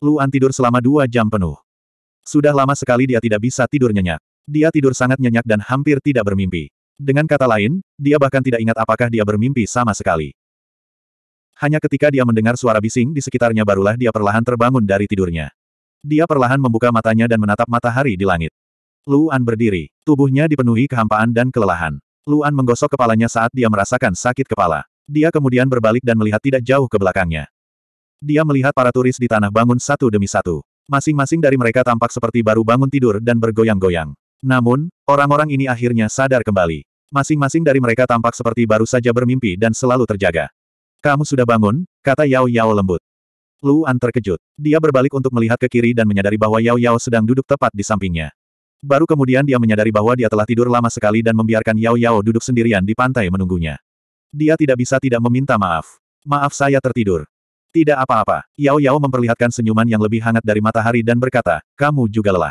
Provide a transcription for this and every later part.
Luan tidur selama dua jam penuh. Sudah lama sekali dia tidak bisa tidur nyenyak. Dia tidur sangat nyenyak dan hampir tidak bermimpi. Dengan kata lain, dia bahkan tidak ingat apakah dia bermimpi sama sekali. Hanya ketika dia mendengar suara bising di sekitarnya barulah dia perlahan terbangun dari tidurnya. Dia perlahan membuka matanya dan menatap matahari di langit. Luan berdiri, tubuhnya dipenuhi kehampaan dan kelelahan. Luan menggosok kepalanya saat dia merasakan sakit kepala. Dia kemudian berbalik dan melihat tidak jauh ke belakangnya. Dia melihat para turis di tanah bangun satu demi satu. Masing-masing dari mereka tampak seperti baru bangun tidur dan bergoyang-goyang. Namun, orang-orang ini akhirnya sadar kembali. Masing-masing dari mereka tampak seperti baru saja bermimpi dan selalu terjaga. Kamu sudah bangun, kata Yao Yao lembut. Luan terkejut. Dia berbalik untuk melihat ke kiri dan menyadari bahwa Yao Yao sedang duduk tepat di sampingnya. Baru kemudian dia menyadari bahwa dia telah tidur lama sekali dan membiarkan Yao Yao duduk sendirian di pantai menunggunya. Dia tidak bisa tidak meminta maaf. Maaf saya tertidur. Tidak apa-apa. Yao Yao memperlihatkan senyuman yang lebih hangat dari matahari dan berkata, kamu juga lelah.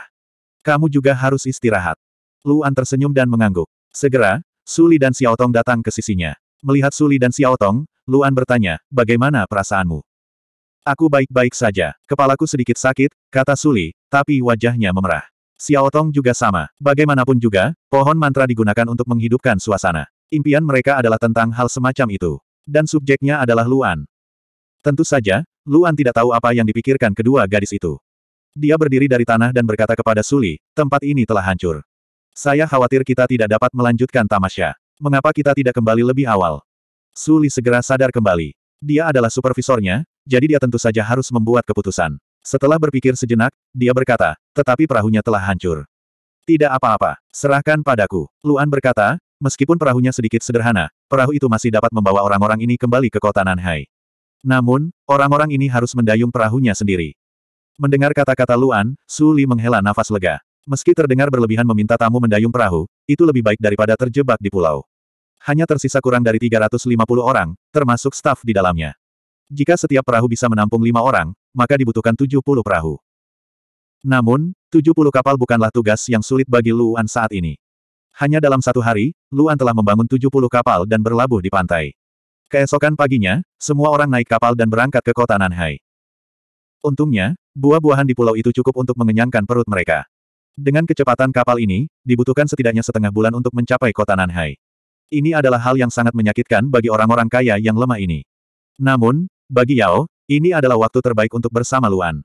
Kamu juga harus istirahat. Luan tersenyum dan mengangguk. Segera, Suli dan Xiao Tong datang ke sisinya. Melihat Suli dan Xiao Tong, Luan bertanya, bagaimana perasaanmu? Aku baik-baik saja. Kepalaku sedikit sakit, kata Suli, tapi wajahnya memerah. Xiao Tong juga sama. Bagaimanapun juga, pohon mantra digunakan untuk menghidupkan suasana. Impian mereka adalah tentang hal semacam itu. Dan subjeknya adalah Luan. Tentu saja, Luan tidak tahu apa yang dipikirkan kedua gadis itu. Dia berdiri dari tanah dan berkata kepada Suli, tempat ini telah hancur. Saya khawatir kita tidak dapat melanjutkan tamasya. Mengapa kita tidak kembali lebih awal? Suli segera sadar kembali. Dia adalah supervisornya, jadi dia tentu saja harus membuat keputusan. Setelah berpikir sejenak, dia berkata, tetapi perahunya telah hancur. Tidak apa-apa, serahkan padaku. Luan berkata, meskipun perahunya sedikit sederhana, perahu itu masih dapat membawa orang-orang ini kembali ke kota Nanhai. Namun, orang-orang ini harus mendayung perahunya sendiri. Mendengar kata-kata Luan, Su Li menghela nafas lega. Meski terdengar berlebihan meminta tamu mendayung perahu, itu lebih baik daripada terjebak di pulau. Hanya tersisa kurang dari 350 orang, termasuk staf di dalamnya. Jika setiap perahu bisa menampung lima orang, maka dibutuhkan 70 perahu. Namun, 70 kapal bukanlah tugas yang sulit bagi Luan saat ini. Hanya dalam satu hari, Luan telah membangun 70 kapal dan berlabuh di pantai. Keesokan paginya, semua orang naik kapal dan berangkat ke kota Nanhai. Untungnya, buah-buahan di pulau itu cukup untuk mengenyangkan perut mereka. Dengan kecepatan kapal ini, dibutuhkan setidaknya setengah bulan untuk mencapai kota Nanhai. Ini adalah hal yang sangat menyakitkan bagi orang-orang kaya yang lemah ini. Namun, bagi Yao, ini adalah waktu terbaik untuk bersama Luan.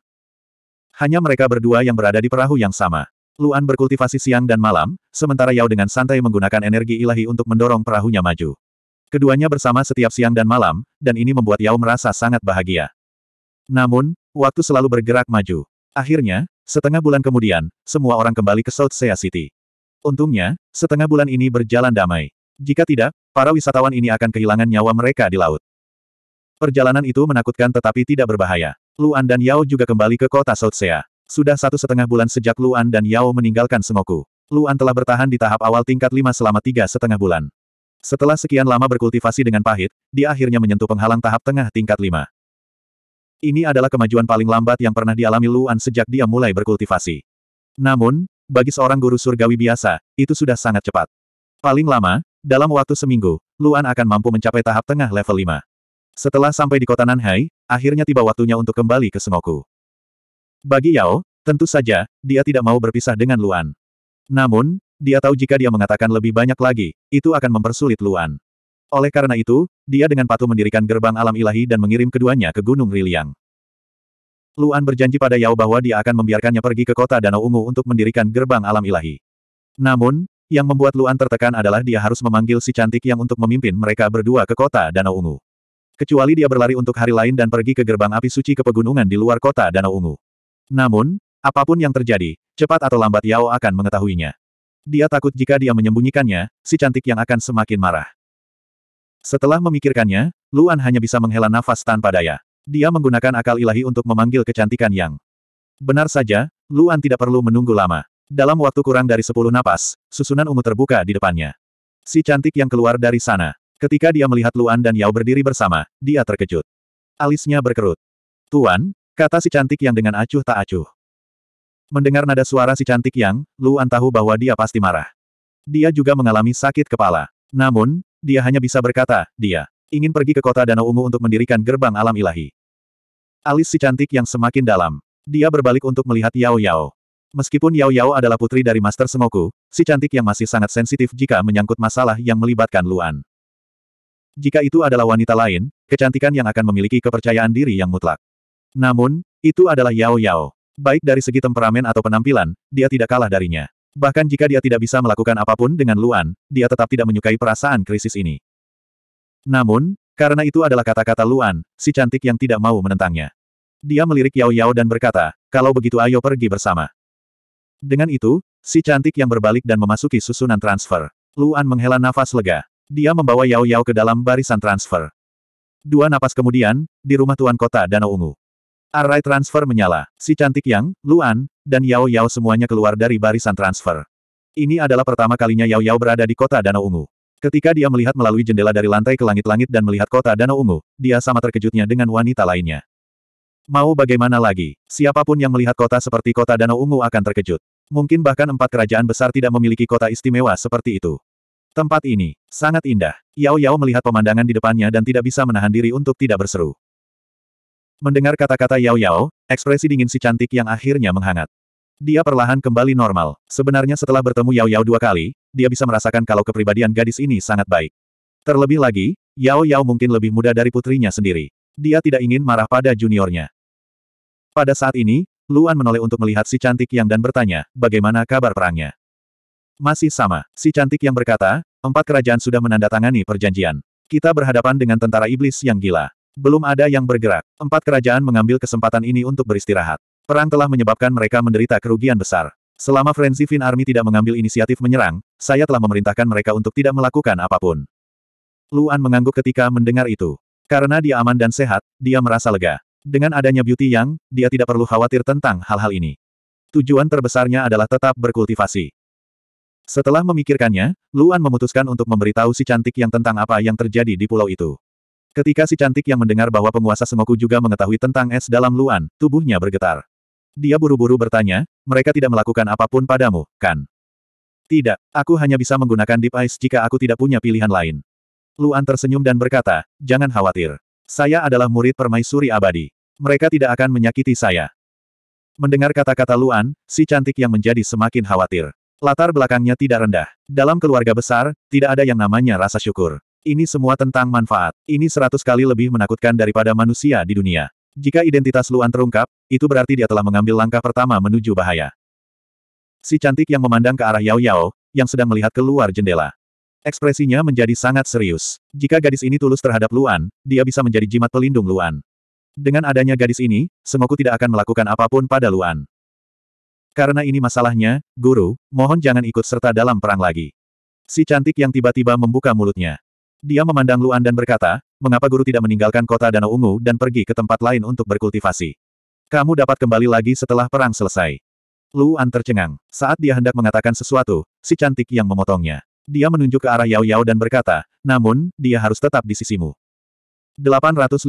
Hanya mereka berdua yang berada di perahu yang sama. Luan berkultivasi siang dan malam, sementara Yao dengan santai menggunakan energi ilahi untuk mendorong perahunya maju. Keduanya bersama setiap siang dan malam, dan ini membuat Yao merasa sangat bahagia. Namun, waktu selalu bergerak maju. Akhirnya, setengah bulan kemudian, semua orang kembali ke South Sea City. Untungnya, setengah bulan ini berjalan damai. Jika tidak, para wisatawan ini akan kehilangan nyawa mereka di laut. Perjalanan itu menakutkan tetapi tidak berbahaya. Luan dan Yao juga kembali ke kota South Sea. Sudah satu setengah bulan sejak Luan dan Yao meninggalkan Sengoku. Luan telah bertahan di tahap awal tingkat 5 selama tiga setengah bulan. Setelah sekian lama berkultivasi dengan pahit, dia akhirnya menyentuh penghalang tahap tengah tingkat 5. Ini adalah kemajuan paling lambat yang pernah dialami Luan sejak dia mulai berkultivasi. Namun, bagi seorang guru surgawi biasa, itu sudah sangat cepat. Paling lama, dalam waktu seminggu, Luan akan mampu mencapai tahap tengah level 5. Setelah sampai di kota Nanhai, akhirnya tiba waktunya untuk kembali ke Sengoku. Bagi Yao, tentu saja, dia tidak mau berpisah dengan Luan. Namun, dia tahu jika dia mengatakan lebih banyak lagi, itu akan mempersulit Luan. Oleh karena itu, dia dengan patuh mendirikan gerbang alam ilahi dan mengirim keduanya ke Gunung Riliang. Luan berjanji pada Yao bahwa dia akan membiarkannya pergi ke kota Danau Ungu untuk mendirikan gerbang alam ilahi. Namun, yang membuat Luan tertekan adalah dia harus memanggil si cantik yang untuk memimpin mereka berdua ke kota Danau Ungu. Kecuali dia berlari untuk hari lain dan pergi ke gerbang api suci ke pegunungan di luar kota Danau Ungu. Namun, apapun yang terjadi, cepat atau lambat Yao akan mengetahuinya. Dia takut jika dia menyembunyikannya, si cantik yang akan semakin marah. Setelah memikirkannya, Luan hanya bisa menghela nafas tanpa daya. Dia menggunakan akal ilahi untuk memanggil kecantikan yang. Benar saja, Luan tidak perlu menunggu lama. Dalam waktu kurang dari sepuluh napas, susunan ungu terbuka di depannya. Si cantik yang keluar dari sana. Ketika dia melihat Luan dan Yao berdiri bersama, dia terkejut. Alisnya berkerut. Tuan, kata si cantik yang dengan acuh tak acuh. Mendengar nada suara si cantik yang, Luan tahu bahwa dia pasti marah. Dia juga mengalami sakit kepala. Namun, dia hanya bisa berkata, dia ingin pergi ke kota Danau Ungu untuk mendirikan gerbang alam ilahi. Alis si cantik yang semakin dalam. Dia berbalik untuk melihat Yao Yao. Meskipun Yao Yao adalah putri dari Master Sengoku, si cantik yang masih sangat sensitif jika menyangkut masalah yang melibatkan Luan. Jika itu adalah wanita lain, kecantikan yang akan memiliki kepercayaan diri yang mutlak. Namun, itu adalah Yao Yao. Baik dari segi temperamen atau penampilan, dia tidak kalah darinya. Bahkan jika dia tidak bisa melakukan apapun dengan Luan, dia tetap tidak menyukai perasaan krisis ini. Namun, karena itu adalah kata-kata Luan, si cantik yang tidak mau menentangnya. Dia melirik Yao Yao dan berkata, kalau begitu ayo pergi bersama. Dengan itu, si cantik yang berbalik dan memasuki susunan transfer. Luan menghela nafas lega. Dia membawa Yao Yao ke dalam barisan transfer. Dua napas kemudian, di rumah Tuan Kota Danau Ungu. Array transfer menyala. Si cantik Yang, Luan, dan Yao Yao semuanya keluar dari barisan transfer. Ini adalah pertama kalinya Yao Yao berada di kota Danau Ungu. Ketika dia melihat melalui jendela dari lantai ke langit-langit dan melihat kota Danau Ungu, dia sama terkejutnya dengan wanita lainnya. Mau bagaimana lagi, siapapun yang melihat kota seperti kota Danau Ungu akan terkejut. Mungkin bahkan empat kerajaan besar tidak memiliki kota istimewa seperti itu. Tempat ini, sangat indah. Yao Yao melihat pemandangan di depannya dan tidak bisa menahan diri untuk tidak berseru. Mendengar kata-kata Yao Yao, ekspresi dingin si cantik yang akhirnya menghangat. Dia perlahan kembali normal. Sebenarnya setelah bertemu Yao Yao dua kali, dia bisa merasakan kalau kepribadian gadis ini sangat baik. Terlebih lagi, Yao Yao mungkin lebih muda dari putrinya sendiri. Dia tidak ingin marah pada juniornya. Pada saat ini, Luan menoleh untuk melihat si cantik yang dan bertanya, bagaimana kabar perangnya? Masih sama, si cantik yang berkata, empat kerajaan sudah menandatangani perjanjian. Kita berhadapan dengan tentara iblis yang gila. Belum ada yang bergerak. Empat kerajaan mengambil kesempatan ini untuk beristirahat. Perang telah menyebabkan mereka menderita kerugian besar. Selama Frenzy Fin Army tidak mengambil inisiatif menyerang, saya telah memerintahkan mereka untuk tidak melakukan apapun. Luan mengangguk ketika mendengar itu. Karena dia aman dan sehat, dia merasa lega. Dengan adanya Beauty Yang, dia tidak perlu khawatir tentang hal-hal ini. Tujuan terbesarnya adalah tetap berkultivasi. Setelah memikirkannya, Luan memutuskan untuk memberitahu si cantik yang tentang apa yang terjadi di pulau itu. Ketika si cantik yang mendengar bahwa penguasa semoku juga mengetahui tentang es dalam Luan, tubuhnya bergetar. Dia buru-buru bertanya, mereka tidak melakukan apapun padamu, kan? Tidak, aku hanya bisa menggunakan Deep Ice jika aku tidak punya pilihan lain. Luan tersenyum dan berkata, jangan khawatir. Saya adalah murid permaisuri abadi. Mereka tidak akan menyakiti saya. Mendengar kata-kata Luan, si cantik yang menjadi semakin khawatir. Latar belakangnya tidak rendah. Dalam keluarga besar, tidak ada yang namanya rasa syukur. Ini semua tentang manfaat. Ini seratus kali lebih menakutkan daripada manusia di dunia. Jika identitas Luan terungkap, itu berarti dia telah mengambil langkah pertama menuju bahaya. Si cantik yang memandang ke arah Yao Yao, yang sedang melihat keluar jendela. Ekspresinya menjadi sangat serius. Jika gadis ini tulus terhadap Luan, dia bisa menjadi jimat pelindung Luan. Dengan adanya gadis ini, Sengoku tidak akan melakukan apapun pada Luan. Karena ini masalahnya, guru, mohon jangan ikut serta dalam perang lagi. Si cantik yang tiba-tiba membuka mulutnya. Dia memandang Luan dan berkata, mengapa guru tidak meninggalkan kota Danau Ungu dan pergi ke tempat lain untuk berkultivasi? Kamu dapat kembali lagi setelah perang selesai. Luan tercengang. Saat dia hendak mengatakan sesuatu, si cantik yang memotongnya. Dia menunjuk ke arah Yao Yao dan berkata, namun, dia harus tetap di sisimu. 852.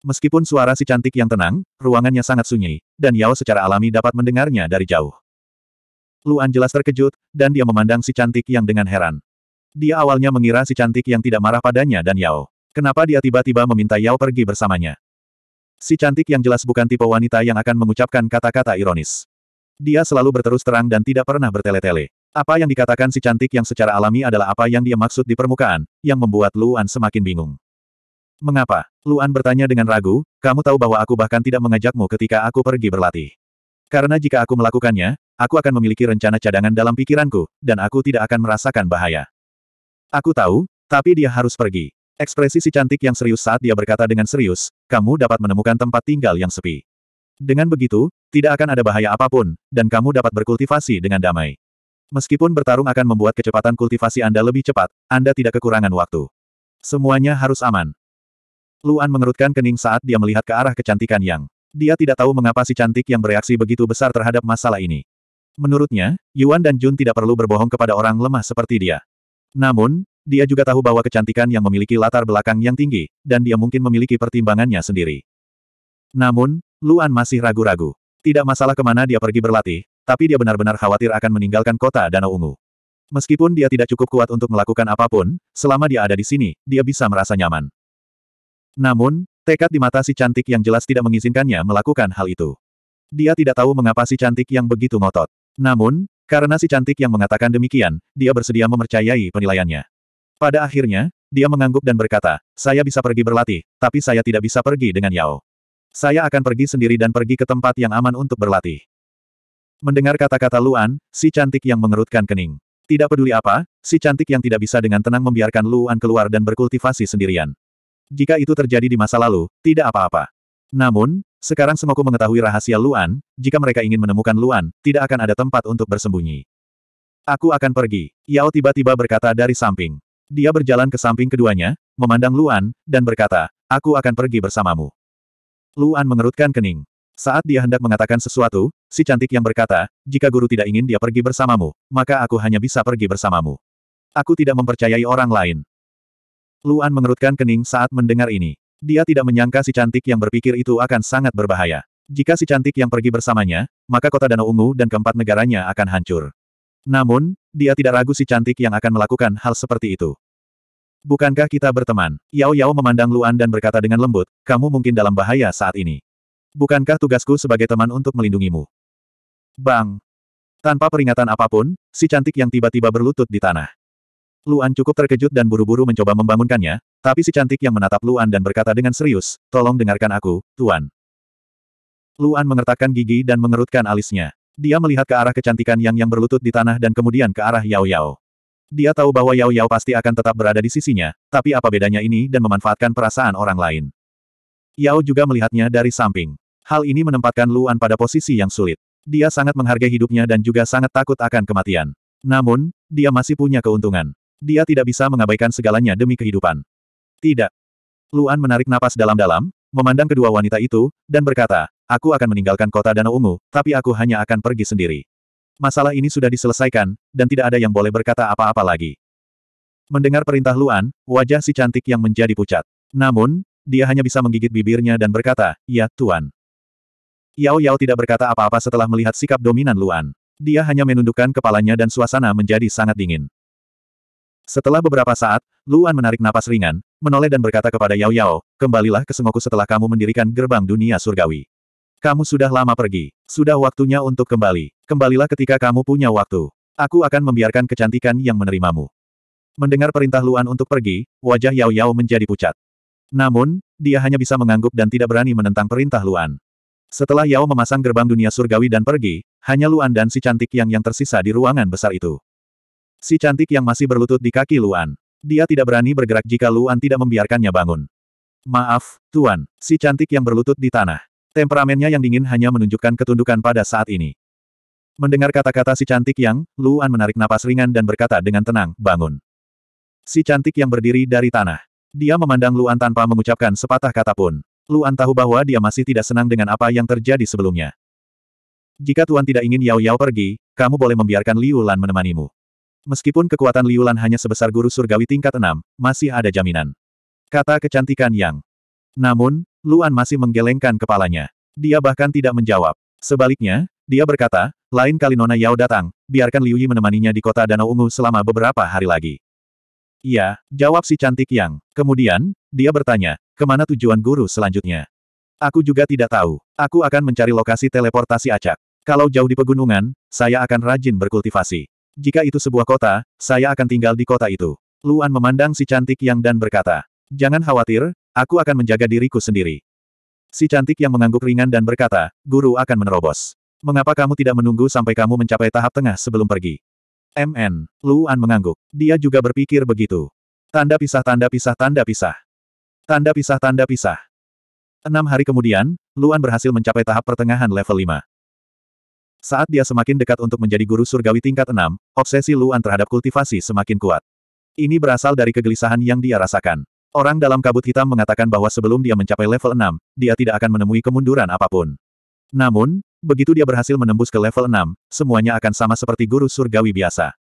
Meskipun suara si cantik yang tenang, ruangannya sangat sunyi, dan Yao secara alami dapat mendengarnya dari jauh. Luan jelas terkejut, dan dia memandang si cantik yang dengan heran. Dia awalnya mengira si cantik yang tidak marah padanya dan Yao. Kenapa dia tiba-tiba meminta Yao pergi bersamanya? Si cantik yang jelas bukan tipe wanita yang akan mengucapkan kata-kata ironis. Dia selalu berterus terang dan tidak pernah bertele-tele. Apa yang dikatakan si cantik yang secara alami adalah apa yang dia maksud di permukaan, yang membuat Luan semakin bingung. Mengapa? Luan bertanya dengan ragu, kamu tahu bahwa aku bahkan tidak mengajakmu ketika aku pergi berlatih. Karena jika aku melakukannya, aku akan memiliki rencana cadangan dalam pikiranku, dan aku tidak akan merasakan bahaya. Aku tahu, tapi dia harus pergi. Ekspresi si cantik yang serius saat dia berkata dengan serius, kamu dapat menemukan tempat tinggal yang sepi. Dengan begitu, tidak akan ada bahaya apapun, dan kamu dapat berkultivasi dengan damai. Meskipun bertarung akan membuat kecepatan kultivasi Anda lebih cepat, Anda tidak kekurangan waktu. Semuanya harus aman. Luan mengerutkan kening saat dia melihat ke arah kecantikan Yang. Dia tidak tahu mengapa si cantik yang bereaksi begitu besar terhadap masalah ini. Menurutnya, Yuan dan Jun tidak perlu berbohong kepada orang lemah seperti dia. Namun, dia juga tahu bahwa kecantikan yang memiliki latar belakang yang tinggi, dan dia mungkin memiliki pertimbangannya sendiri. Namun, Luan masih ragu-ragu. Tidak masalah kemana dia pergi berlatih, tapi dia benar-benar khawatir akan meninggalkan kota Danau Ungu. Meskipun dia tidak cukup kuat untuk melakukan apapun, selama dia ada di sini, dia bisa merasa nyaman. Namun, tekad di mata si cantik yang jelas tidak mengizinkannya melakukan hal itu. Dia tidak tahu mengapa si cantik yang begitu ngotot. Namun, karena si cantik yang mengatakan demikian, dia bersedia memercayai penilaiannya. Pada akhirnya, dia mengangguk dan berkata, saya bisa pergi berlatih, tapi saya tidak bisa pergi dengan Yao. Saya akan pergi sendiri dan pergi ke tempat yang aman untuk berlatih. Mendengar kata-kata Luan, si cantik yang mengerutkan kening. Tidak peduli apa, si cantik yang tidak bisa dengan tenang membiarkan Luan keluar dan berkultivasi sendirian. Jika itu terjadi di masa lalu, tidak apa-apa. Namun, sekarang Semoku mengetahui rahasia Luan, jika mereka ingin menemukan Luan, tidak akan ada tempat untuk bersembunyi. Aku akan pergi. Yao tiba-tiba berkata dari samping. Dia berjalan ke samping keduanya, memandang Luan, dan berkata, aku akan pergi bersamamu. Luan mengerutkan kening. Saat dia hendak mengatakan sesuatu, si cantik yang berkata, jika guru tidak ingin dia pergi bersamamu, maka aku hanya bisa pergi bersamamu. Aku tidak mempercayai orang lain. Luan mengerutkan kening saat mendengar ini. Dia tidak menyangka si cantik yang berpikir itu akan sangat berbahaya. Jika si cantik yang pergi bersamanya, maka kota Danau Ungu dan keempat negaranya akan hancur. Namun, dia tidak ragu si cantik yang akan melakukan hal seperti itu. Bukankah kita berteman? Yao Yao memandang Luan dan berkata dengan lembut, kamu mungkin dalam bahaya saat ini. Bukankah tugasku sebagai teman untuk melindungimu? Bang! Tanpa peringatan apapun, si cantik yang tiba-tiba berlutut di tanah. Luan cukup terkejut dan buru-buru mencoba membangunkannya, tapi si cantik yang menatap Luan dan berkata dengan serius, tolong dengarkan aku, Tuan. Luan mengertakkan gigi dan mengerutkan alisnya. Dia melihat ke arah kecantikan yang yang berlutut di tanah dan kemudian ke arah Yao Yao. Dia tahu bahwa Yao Yao pasti akan tetap berada di sisinya, tapi apa bedanya ini dan memanfaatkan perasaan orang lain. Yao juga melihatnya dari samping. Hal ini menempatkan Luan pada posisi yang sulit. Dia sangat menghargai hidupnya dan juga sangat takut akan kematian. Namun, dia masih punya keuntungan. Dia tidak bisa mengabaikan segalanya demi kehidupan. Tidak. Luan menarik napas dalam-dalam, memandang kedua wanita itu, dan berkata, aku akan meninggalkan kota Danau Ungu, tapi aku hanya akan pergi sendiri. Masalah ini sudah diselesaikan, dan tidak ada yang boleh berkata apa-apa lagi. Mendengar perintah Luan, wajah si cantik yang menjadi pucat. Namun, dia hanya bisa menggigit bibirnya dan berkata, ya, Tuan. Yao Yao tidak berkata apa-apa setelah melihat sikap dominan Luan. Dia hanya menundukkan kepalanya dan suasana menjadi sangat dingin. Setelah beberapa saat, Luan menarik napas ringan, menoleh dan berkata kepada Yao Yao, kembalilah ke Sengoku setelah kamu mendirikan gerbang dunia surgawi. Kamu sudah lama pergi. Sudah waktunya untuk kembali. Kembalilah ketika kamu punya waktu. Aku akan membiarkan kecantikan yang menerimamu. Mendengar perintah Luan untuk pergi, wajah Yao Yao menjadi pucat. Namun, dia hanya bisa mengangguk dan tidak berani menentang perintah Luan. Setelah Yao memasang gerbang dunia surgawi dan pergi, hanya Luan dan si cantik yang yang tersisa di ruangan besar itu. Si cantik yang masih berlutut di kaki Luan. Dia tidak berani bergerak jika Luan tidak membiarkannya bangun. Maaf, Tuan, si cantik yang berlutut di tanah. Temperamennya yang dingin hanya menunjukkan ketundukan pada saat ini. Mendengar kata-kata si cantik yang, Luan menarik napas ringan dan berkata dengan tenang, bangun. Si cantik yang berdiri dari tanah. Dia memandang Luan tanpa mengucapkan sepatah kata pun. Luan tahu bahwa dia masih tidak senang dengan apa yang terjadi sebelumnya. Jika Tuan tidak ingin Yao Yao pergi, kamu boleh membiarkan Liu Lan menemanimu. Meskipun kekuatan Liulan hanya sebesar guru surgawi tingkat 6, masih ada jaminan. Kata kecantikan Yang. Namun, Luan masih menggelengkan kepalanya. Dia bahkan tidak menjawab. Sebaliknya, dia berkata, lain kali Nona Yao datang, biarkan Liu Yi menemaninya di kota Danau Ungu selama beberapa hari lagi. Iya, jawab si cantik Yang. Kemudian, dia bertanya, kemana tujuan guru selanjutnya? Aku juga tidak tahu. Aku akan mencari lokasi teleportasi acak. Kalau jauh di pegunungan, saya akan rajin berkultivasi. Jika itu sebuah kota, saya akan tinggal di kota itu. Luan memandang si cantik yang dan berkata, Jangan khawatir, aku akan menjaga diriku sendiri. Si cantik yang mengangguk ringan dan berkata, Guru akan menerobos. Mengapa kamu tidak menunggu sampai kamu mencapai tahap tengah sebelum pergi? MN, Luan mengangguk. Dia juga berpikir begitu. Tanda pisah tanda pisah tanda pisah. Tanda pisah tanda pisah. Enam hari kemudian, Luan berhasil mencapai tahap pertengahan level 5. Saat dia semakin dekat untuk menjadi guru surgawi tingkat 6, obsesi Luan terhadap kultivasi semakin kuat. Ini berasal dari kegelisahan yang dia rasakan. Orang dalam kabut hitam mengatakan bahwa sebelum dia mencapai level 6, dia tidak akan menemui kemunduran apapun. Namun, begitu dia berhasil menembus ke level 6, semuanya akan sama seperti guru surgawi biasa.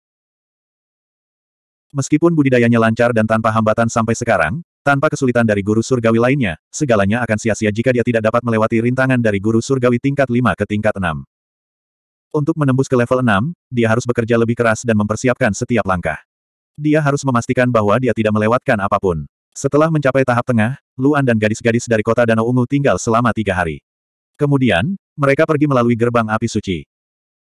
Meskipun budidayanya lancar dan tanpa hambatan sampai sekarang, tanpa kesulitan dari guru surgawi lainnya, segalanya akan sia-sia jika dia tidak dapat melewati rintangan dari guru surgawi tingkat 5 ke tingkat 6. Untuk menembus ke level 6, dia harus bekerja lebih keras dan mempersiapkan setiap langkah. Dia harus memastikan bahwa dia tidak melewatkan apapun. Setelah mencapai tahap tengah, Luan dan gadis-gadis dari kota Danau Ungu tinggal selama tiga hari. Kemudian, mereka pergi melalui gerbang api suci.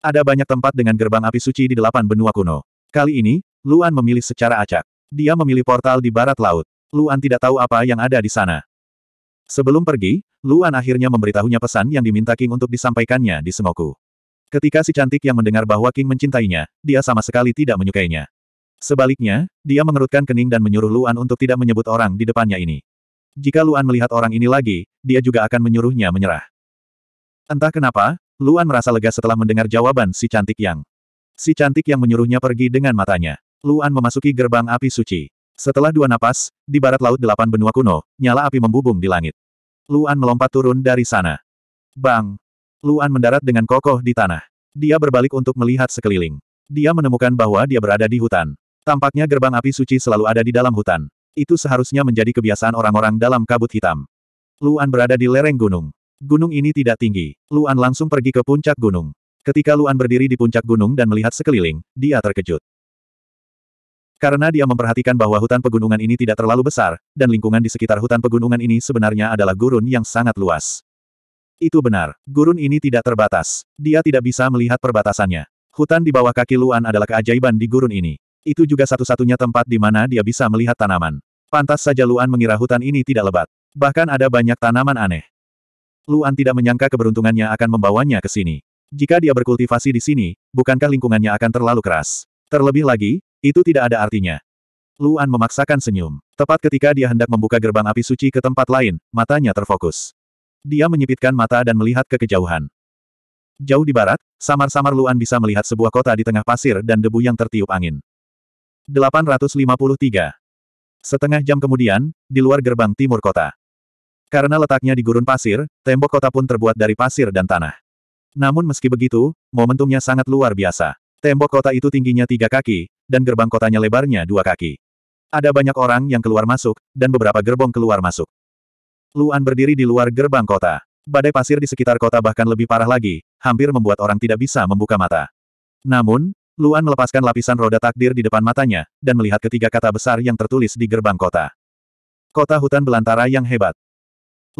Ada banyak tempat dengan gerbang api suci di delapan benua kuno. Kali ini, Luan memilih secara acak. Dia memilih portal di barat laut. Luan tidak tahu apa yang ada di sana. Sebelum pergi, Luan akhirnya memberitahunya pesan yang diminta King untuk disampaikannya di Sengoku. Ketika si cantik yang mendengar bahwa King mencintainya, dia sama sekali tidak menyukainya. Sebaliknya, dia mengerutkan kening dan menyuruh Luan untuk tidak menyebut orang di depannya ini. Jika Luan melihat orang ini lagi, dia juga akan menyuruhnya menyerah. Entah kenapa, Luan merasa lega setelah mendengar jawaban si cantik yang. Si cantik yang menyuruhnya pergi dengan matanya. Luan memasuki gerbang api suci. Setelah dua napas, di barat laut delapan benua kuno, nyala api membubung di langit. Luan melompat turun dari sana. Bang! Luan mendarat dengan kokoh di tanah. Dia berbalik untuk melihat sekeliling. Dia menemukan bahwa dia berada di hutan. Tampaknya gerbang api suci selalu ada di dalam hutan. Itu seharusnya menjadi kebiasaan orang-orang dalam kabut hitam. Luan berada di lereng gunung. Gunung ini tidak tinggi. Luan langsung pergi ke puncak gunung. Ketika Luan berdiri di puncak gunung dan melihat sekeliling, dia terkejut. Karena dia memperhatikan bahwa hutan pegunungan ini tidak terlalu besar, dan lingkungan di sekitar hutan pegunungan ini sebenarnya adalah gurun yang sangat luas. Itu benar, gurun ini tidak terbatas. Dia tidak bisa melihat perbatasannya. Hutan di bawah kaki Luan adalah keajaiban di gurun ini. Itu juga satu-satunya tempat di mana dia bisa melihat tanaman. Pantas saja Luan mengira hutan ini tidak lebat. Bahkan ada banyak tanaman aneh. Luan tidak menyangka keberuntungannya akan membawanya ke sini. Jika dia berkultivasi di sini, bukankah lingkungannya akan terlalu keras? Terlebih lagi, itu tidak ada artinya. Luan memaksakan senyum. Tepat ketika dia hendak membuka gerbang api suci ke tempat lain, matanya terfokus. Dia menyipitkan mata dan melihat ke kejauhan. Jauh di barat, samar-samar Luan bisa melihat sebuah kota di tengah pasir dan debu yang tertiup angin. 853. Setengah jam kemudian, di luar gerbang timur kota. Karena letaknya di gurun pasir, tembok kota pun terbuat dari pasir dan tanah. Namun meski begitu, momentumnya sangat luar biasa. Tembok kota itu tingginya tiga kaki, dan gerbang kotanya lebarnya dua kaki. Ada banyak orang yang keluar masuk, dan beberapa gerbong keluar masuk. Luan berdiri di luar gerbang kota. Badai pasir di sekitar kota bahkan lebih parah lagi, hampir membuat orang tidak bisa membuka mata. Namun, Luan melepaskan lapisan roda takdir di depan matanya, dan melihat ketiga kata besar yang tertulis di gerbang kota. Kota hutan belantara yang hebat.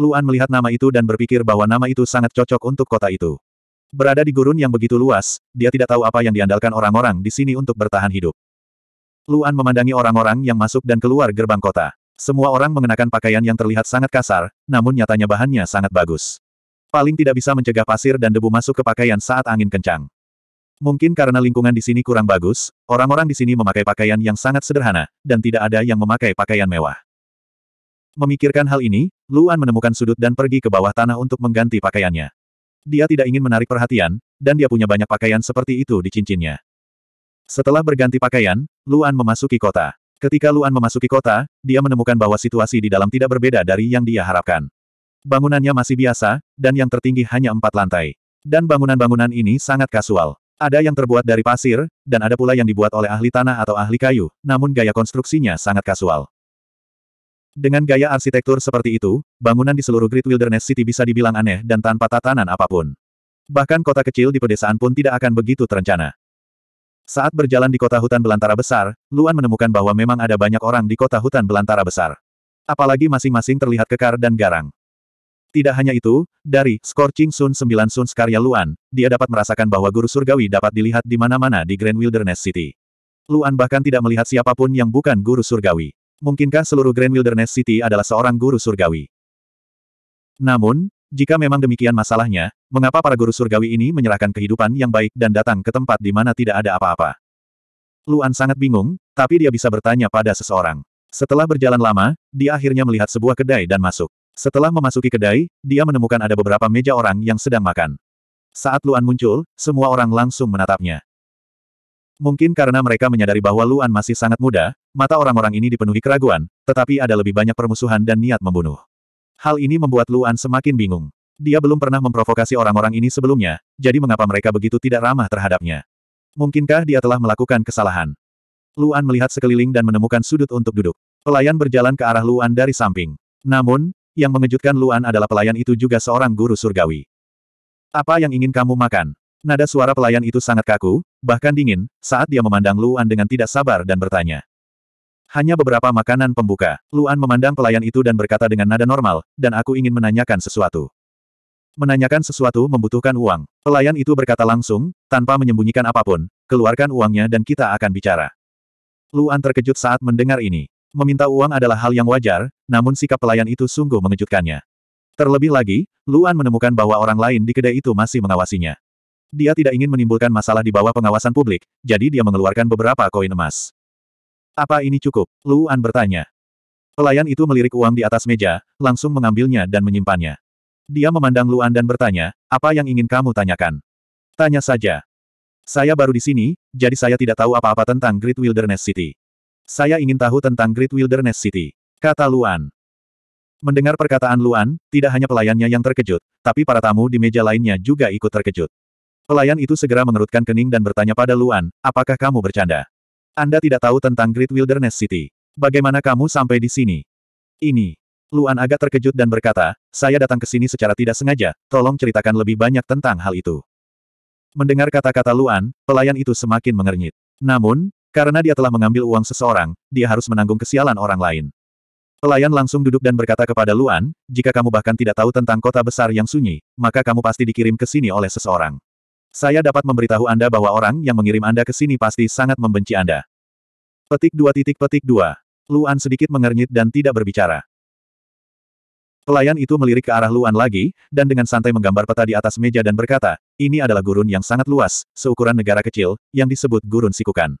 Luan melihat nama itu dan berpikir bahwa nama itu sangat cocok untuk kota itu. Berada di gurun yang begitu luas, dia tidak tahu apa yang diandalkan orang-orang di sini untuk bertahan hidup. Luan memandangi orang-orang yang masuk dan keluar gerbang kota. Semua orang mengenakan pakaian yang terlihat sangat kasar, namun nyatanya bahannya sangat bagus. Paling tidak bisa mencegah pasir dan debu masuk ke pakaian saat angin kencang. Mungkin karena lingkungan di sini kurang bagus, orang-orang di sini memakai pakaian yang sangat sederhana, dan tidak ada yang memakai pakaian mewah. Memikirkan hal ini, Luan menemukan sudut dan pergi ke bawah tanah untuk mengganti pakaiannya. Dia tidak ingin menarik perhatian, dan dia punya banyak pakaian seperti itu di cincinnya. Setelah berganti pakaian, Luan memasuki kota. Ketika Luan memasuki kota, dia menemukan bahwa situasi di dalam tidak berbeda dari yang dia harapkan. Bangunannya masih biasa, dan yang tertinggi hanya empat lantai. Dan bangunan-bangunan ini sangat kasual. Ada yang terbuat dari pasir, dan ada pula yang dibuat oleh ahli tanah atau ahli kayu, namun gaya konstruksinya sangat kasual. Dengan gaya arsitektur seperti itu, bangunan di seluruh Great Wilderness City bisa dibilang aneh dan tanpa tatanan apapun. Bahkan kota kecil di pedesaan pun tidak akan begitu terencana. Saat berjalan di kota hutan belantara besar, Luan menemukan bahwa memang ada banyak orang di kota hutan belantara besar. Apalagi masing-masing terlihat kekar dan garang. Tidak hanya itu, dari Scorching Sun 9 Sun karya Luan, dia dapat merasakan bahwa guru surgawi dapat dilihat di mana-mana di Grand Wilderness City. Luan bahkan tidak melihat siapapun yang bukan guru surgawi. Mungkinkah seluruh Grand Wilderness City adalah seorang guru surgawi? Namun, jika memang demikian masalahnya, mengapa para guru surgawi ini menyerahkan kehidupan yang baik dan datang ke tempat di mana tidak ada apa-apa? Luan sangat bingung, tapi dia bisa bertanya pada seseorang. Setelah berjalan lama, dia akhirnya melihat sebuah kedai dan masuk. Setelah memasuki kedai, dia menemukan ada beberapa meja orang yang sedang makan. Saat Luan muncul, semua orang langsung menatapnya. Mungkin karena mereka menyadari bahwa Luan masih sangat muda, mata orang-orang ini dipenuhi keraguan, tetapi ada lebih banyak permusuhan dan niat membunuh. Hal ini membuat Luan semakin bingung. Dia belum pernah memprovokasi orang-orang ini sebelumnya, jadi mengapa mereka begitu tidak ramah terhadapnya? Mungkinkah dia telah melakukan kesalahan? Luan melihat sekeliling dan menemukan sudut untuk duduk. Pelayan berjalan ke arah Luan dari samping. Namun, yang mengejutkan Luan adalah pelayan itu juga seorang guru surgawi. Apa yang ingin kamu makan? Nada suara pelayan itu sangat kaku, bahkan dingin, saat dia memandang Luan dengan tidak sabar dan bertanya. Hanya beberapa makanan pembuka. Luan memandang pelayan itu dan berkata dengan nada normal, dan aku ingin menanyakan sesuatu. Menanyakan sesuatu membutuhkan uang. Pelayan itu berkata langsung, tanpa menyembunyikan apapun, keluarkan uangnya dan kita akan bicara. Luan terkejut saat mendengar ini. Meminta uang adalah hal yang wajar, namun sikap pelayan itu sungguh mengejutkannya. Terlebih lagi, Luan menemukan bahwa orang lain di kedai itu masih mengawasinya. Dia tidak ingin menimbulkan masalah di bawah pengawasan publik, jadi dia mengeluarkan beberapa koin emas. Apa ini cukup? Luan bertanya. Pelayan itu melirik uang di atas meja, langsung mengambilnya dan menyimpannya. Dia memandang Luan dan bertanya, apa yang ingin kamu tanyakan? Tanya saja. Saya baru di sini, jadi saya tidak tahu apa-apa tentang Great Wilderness City. Saya ingin tahu tentang Great Wilderness City, kata Luan. Mendengar perkataan Luan, tidak hanya pelayannya yang terkejut, tapi para tamu di meja lainnya juga ikut terkejut. Pelayan itu segera mengerutkan kening dan bertanya pada Luan, apakah kamu bercanda? Anda tidak tahu tentang Great Wilderness City. Bagaimana kamu sampai di sini? Ini. Luan agak terkejut dan berkata, saya datang ke sini secara tidak sengaja, tolong ceritakan lebih banyak tentang hal itu. Mendengar kata-kata Luan, pelayan itu semakin mengernyit. Namun, karena dia telah mengambil uang seseorang, dia harus menanggung kesialan orang lain. Pelayan langsung duduk dan berkata kepada Luan, jika kamu bahkan tidak tahu tentang kota besar yang sunyi, maka kamu pasti dikirim ke sini oleh seseorang. Saya dapat memberitahu Anda bahwa orang yang mengirim Anda ke sini pasti sangat membenci Anda. Petik dua titik petik dua. Luan sedikit mengernyit dan tidak berbicara. Pelayan itu melirik ke arah Luan lagi, dan dengan santai menggambar peta di atas meja dan berkata, ini adalah gurun yang sangat luas, seukuran negara kecil, yang disebut gurun sikukan.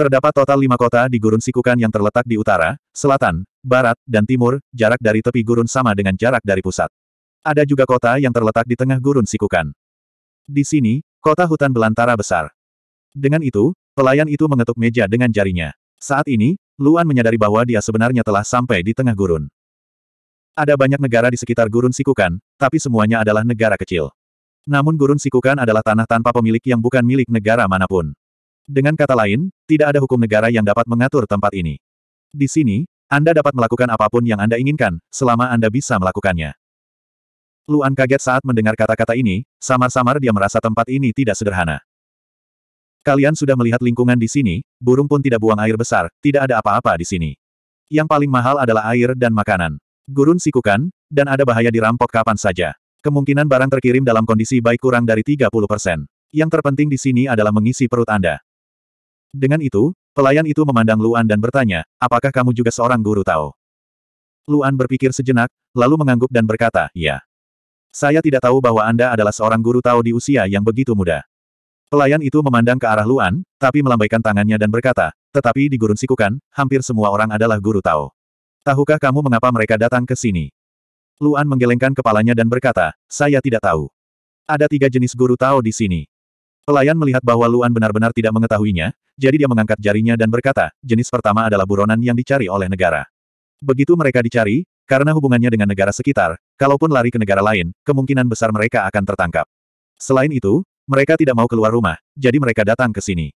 Terdapat total lima kota di gurun sikukan yang terletak di utara, selatan, barat, dan timur, jarak dari tepi gurun sama dengan jarak dari pusat. Ada juga kota yang terletak di tengah gurun sikukan. Di sini, kota hutan belantara besar. Dengan itu, pelayan itu mengetuk meja dengan jarinya. Saat ini, Luan menyadari bahwa dia sebenarnya telah sampai di tengah gurun. Ada banyak negara di sekitar gurun Sikukan, tapi semuanya adalah negara kecil. Namun gurun Sikukan adalah tanah tanpa pemilik yang bukan milik negara manapun. Dengan kata lain, tidak ada hukum negara yang dapat mengatur tempat ini. Di sini, Anda dapat melakukan apapun yang Anda inginkan, selama Anda bisa melakukannya. Luan kaget saat mendengar kata-kata ini, samar-samar dia merasa tempat ini tidak sederhana. Kalian sudah melihat lingkungan di sini, burung pun tidak buang air besar, tidak ada apa-apa di sini. Yang paling mahal adalah air dan makanan. Gurun sikukan, dan ada bahaya dirampok kapan saja. Kemungkinan barang terkirim dalam kondisi baik kurang dari 30 persen. Yang terpenting di sini adalah mengisi perut Anda. Dengan itu, pelayan itu memandang Luan dan bertanya, apakah kamu juga seorang guru tahu? Luan berpikir sejenak, lalu mengangguk dan berkata, ya. Saya tidak tahu bahwa Anda adalah seorang guru Tao di usia yang begitu muda. Pelayan itu memandang ke arah Luan, tapi melambaikan tangannya dan berkata, tetapi di Gurun Sikukan, hampir semua orang adalah guru Tao. Tahukah kamu mengapa mereka datang ke sini? Luan menggelengkan kepalanya dan berkata, saya tidak tahu. Ada tiga jenis guru Tao di sini. Pelayan melihat bahwa Luan benar-benar tidak mengetahuinya, jadi dia mengangkat jarinya dan berkata, jenis pertama adalah buronan yang dicari oleh negara. Begitu mereka dicari, karena hubungannya dengan negara sekitar, kalaupun lari ke negara lain, kemungkinan besar mereka akan tertangkap. Selain itu, mereka tidak mau keluar rumah, jadi mereka datang ke sini.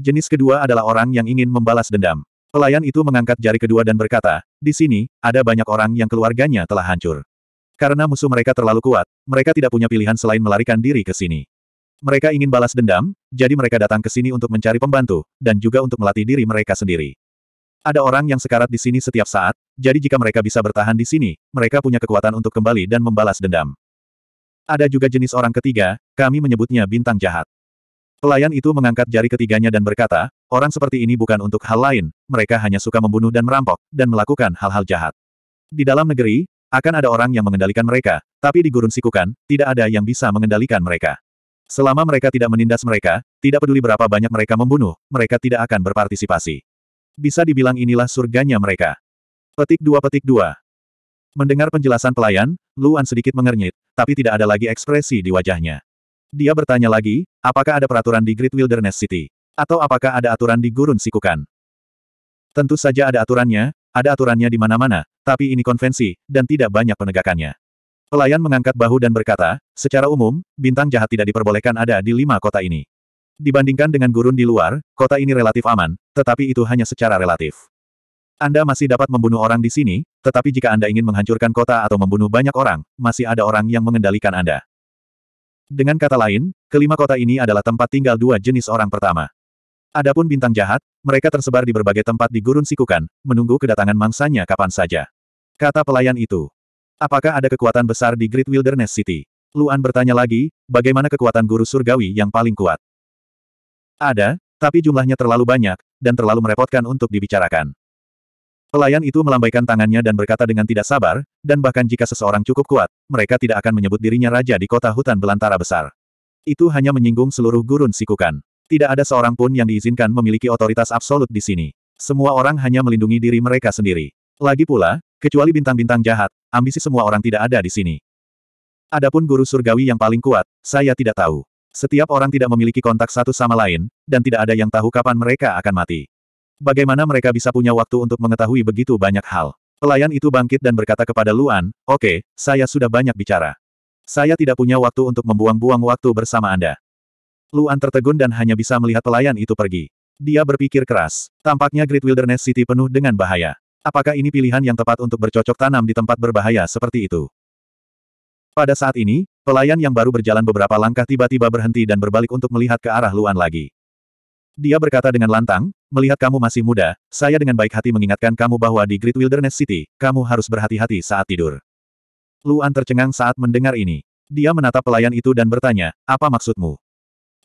Jenis kedua adalah orang yang ingin membalas dendam. Pelayan itu mengangkat jari kedua dan berkata, di sini, ada banyak orang yang keluarganya telah hancur. Karena musuh mereka terlalu kuat, mereka tidak punya pilihan selain melarikan diri ke sini. Mereka ingin balas dendam, jadi mereka datang ke sini untuk mencari pembantu, dan juga untuk melatih diri mereka sendiri. Ada orang yang sekarat di sini setiap saat, jadi jika mereka bisa bertahan di sini, mereka punya kekuatan untuk kembali dan membalas dendam. Ada juga jenis orang ketiga, kami menyebutnya bintang jahat. Pelayan itu mengangkat jari ketiganya dan berkata, orang seperti ini bukan untuk hal lain, mereka hanya suka membunuh dan merampok, dan melakukan hal-hal jahat. Di dalam negeri, akan ada orang yang mengendalikan mereka, tapi di gurun sikukan, tidak ada yang bisa mengendalikan mereka. Selama mereka tidak menindas mereka, tidak peduli berapa banyak mereka membunuh, mereka tidak akan berpartisipasi bisa dibilang inilah surganya mereka. Petik dua petik dua. Mendengar penjelasan pelayan, Luan sedikit mengernyit, tapi tidak ada lagi ekspresi di wajahnya. Dia bertanya lagi, apakah ada peraturan di Great Wilderness City? Atau apakah ada aturan di Gurun Sikukan? Tentu saja ada aturannya, ada aturannya di mana-mana, tapi ini konvensi, dan tidak banyak penegakannya. Pelayan mengangkat bahu dan berkata, secara umum, bintang jahat tidak diperbolehkan ada di lima kota ini. Dibandingkan dengan gurun di luar, kota ini relatif aman, tetapi itu hanya secara relatif. Anda masih dapat membunuh orang di sini, tetapi jika Anda ingin menghancurkan kota atau membunuh banyak orang, masih ada orang yang mengendalikan Anda. Dengan kata lain, kelima kota ini adalah tempat tinggal dua jenis orang pertama. Adapun bintang jahat, mereka tersebar di berbagai tempat di gurun sikukan, menunggu kedatangan mangsanya kapan saja. Kata pelayan itu. Apakah ada kekuatan besar di Great Wilderness City? Luan bertanya lagi, bagaimana kekuatan guru surgawi yang paling kuat? Ada, tapi jumlahnya terlalu banyak, dan terlalu merepotkan untuk dibicarakan. Pelayan itu melambaikan tangannya dan berkata dengan tidak sabar, dan bahkan jika seseorang cukup kuat, mereka tidak akan menyebut dirinya raja di kota hutan belantara besar. Itu hanya menyinggung seluruh gurun sikukan. Tidak ada seorang pun yang diizinkan memiliki otoritas absolut di sini. Semua orang hanya melindungi diri mereka sendiri. Lagi pula, kecuali bintang-bintang jahat, ambisi semua orang tidak ada di sini. Adapun guru surgawi yang paling kuat, saya tidak tahu. Setiap orang tidak memiliki kontak satu sama lain, dan tidak ada yang tahu kapan mereka akan mati. Bagaimana mereka bisa punya waktu untuk mengetahui begitu banyak hal? Pelayan itu bangkit dan berkata kepada Luan, Oke, okay, saya sudah banyak bicara. Saya tidak punya waktu untuk membuang-buang waktu bersama Anda. Luan tertegun dan hanya bisa melihat pelayan itu pergi. Dia berpikir keras. Tampaknya Great Wilderness City penuh dengan bahaya. Apakah ini pilihan yang tepat untuk bercocok tanam di tempat berbahaya seperti itu? Pada saat ini, Pelayan yang baru berjalan beberapa langkah tiba-tiba berhenti dan berbalik untuk melihat ke arah Luan lagi. Dia berkata dengan lantang, melihat kamu masih muda, saya dengan baik hati mengingatkan kamu bahwa di Great Wilderness City, kamu harus berhati-hati saat tidur. Luan tercengang saat mendengar ini. Dia menatap pelayan itu dan bertanya, apa maksudmu?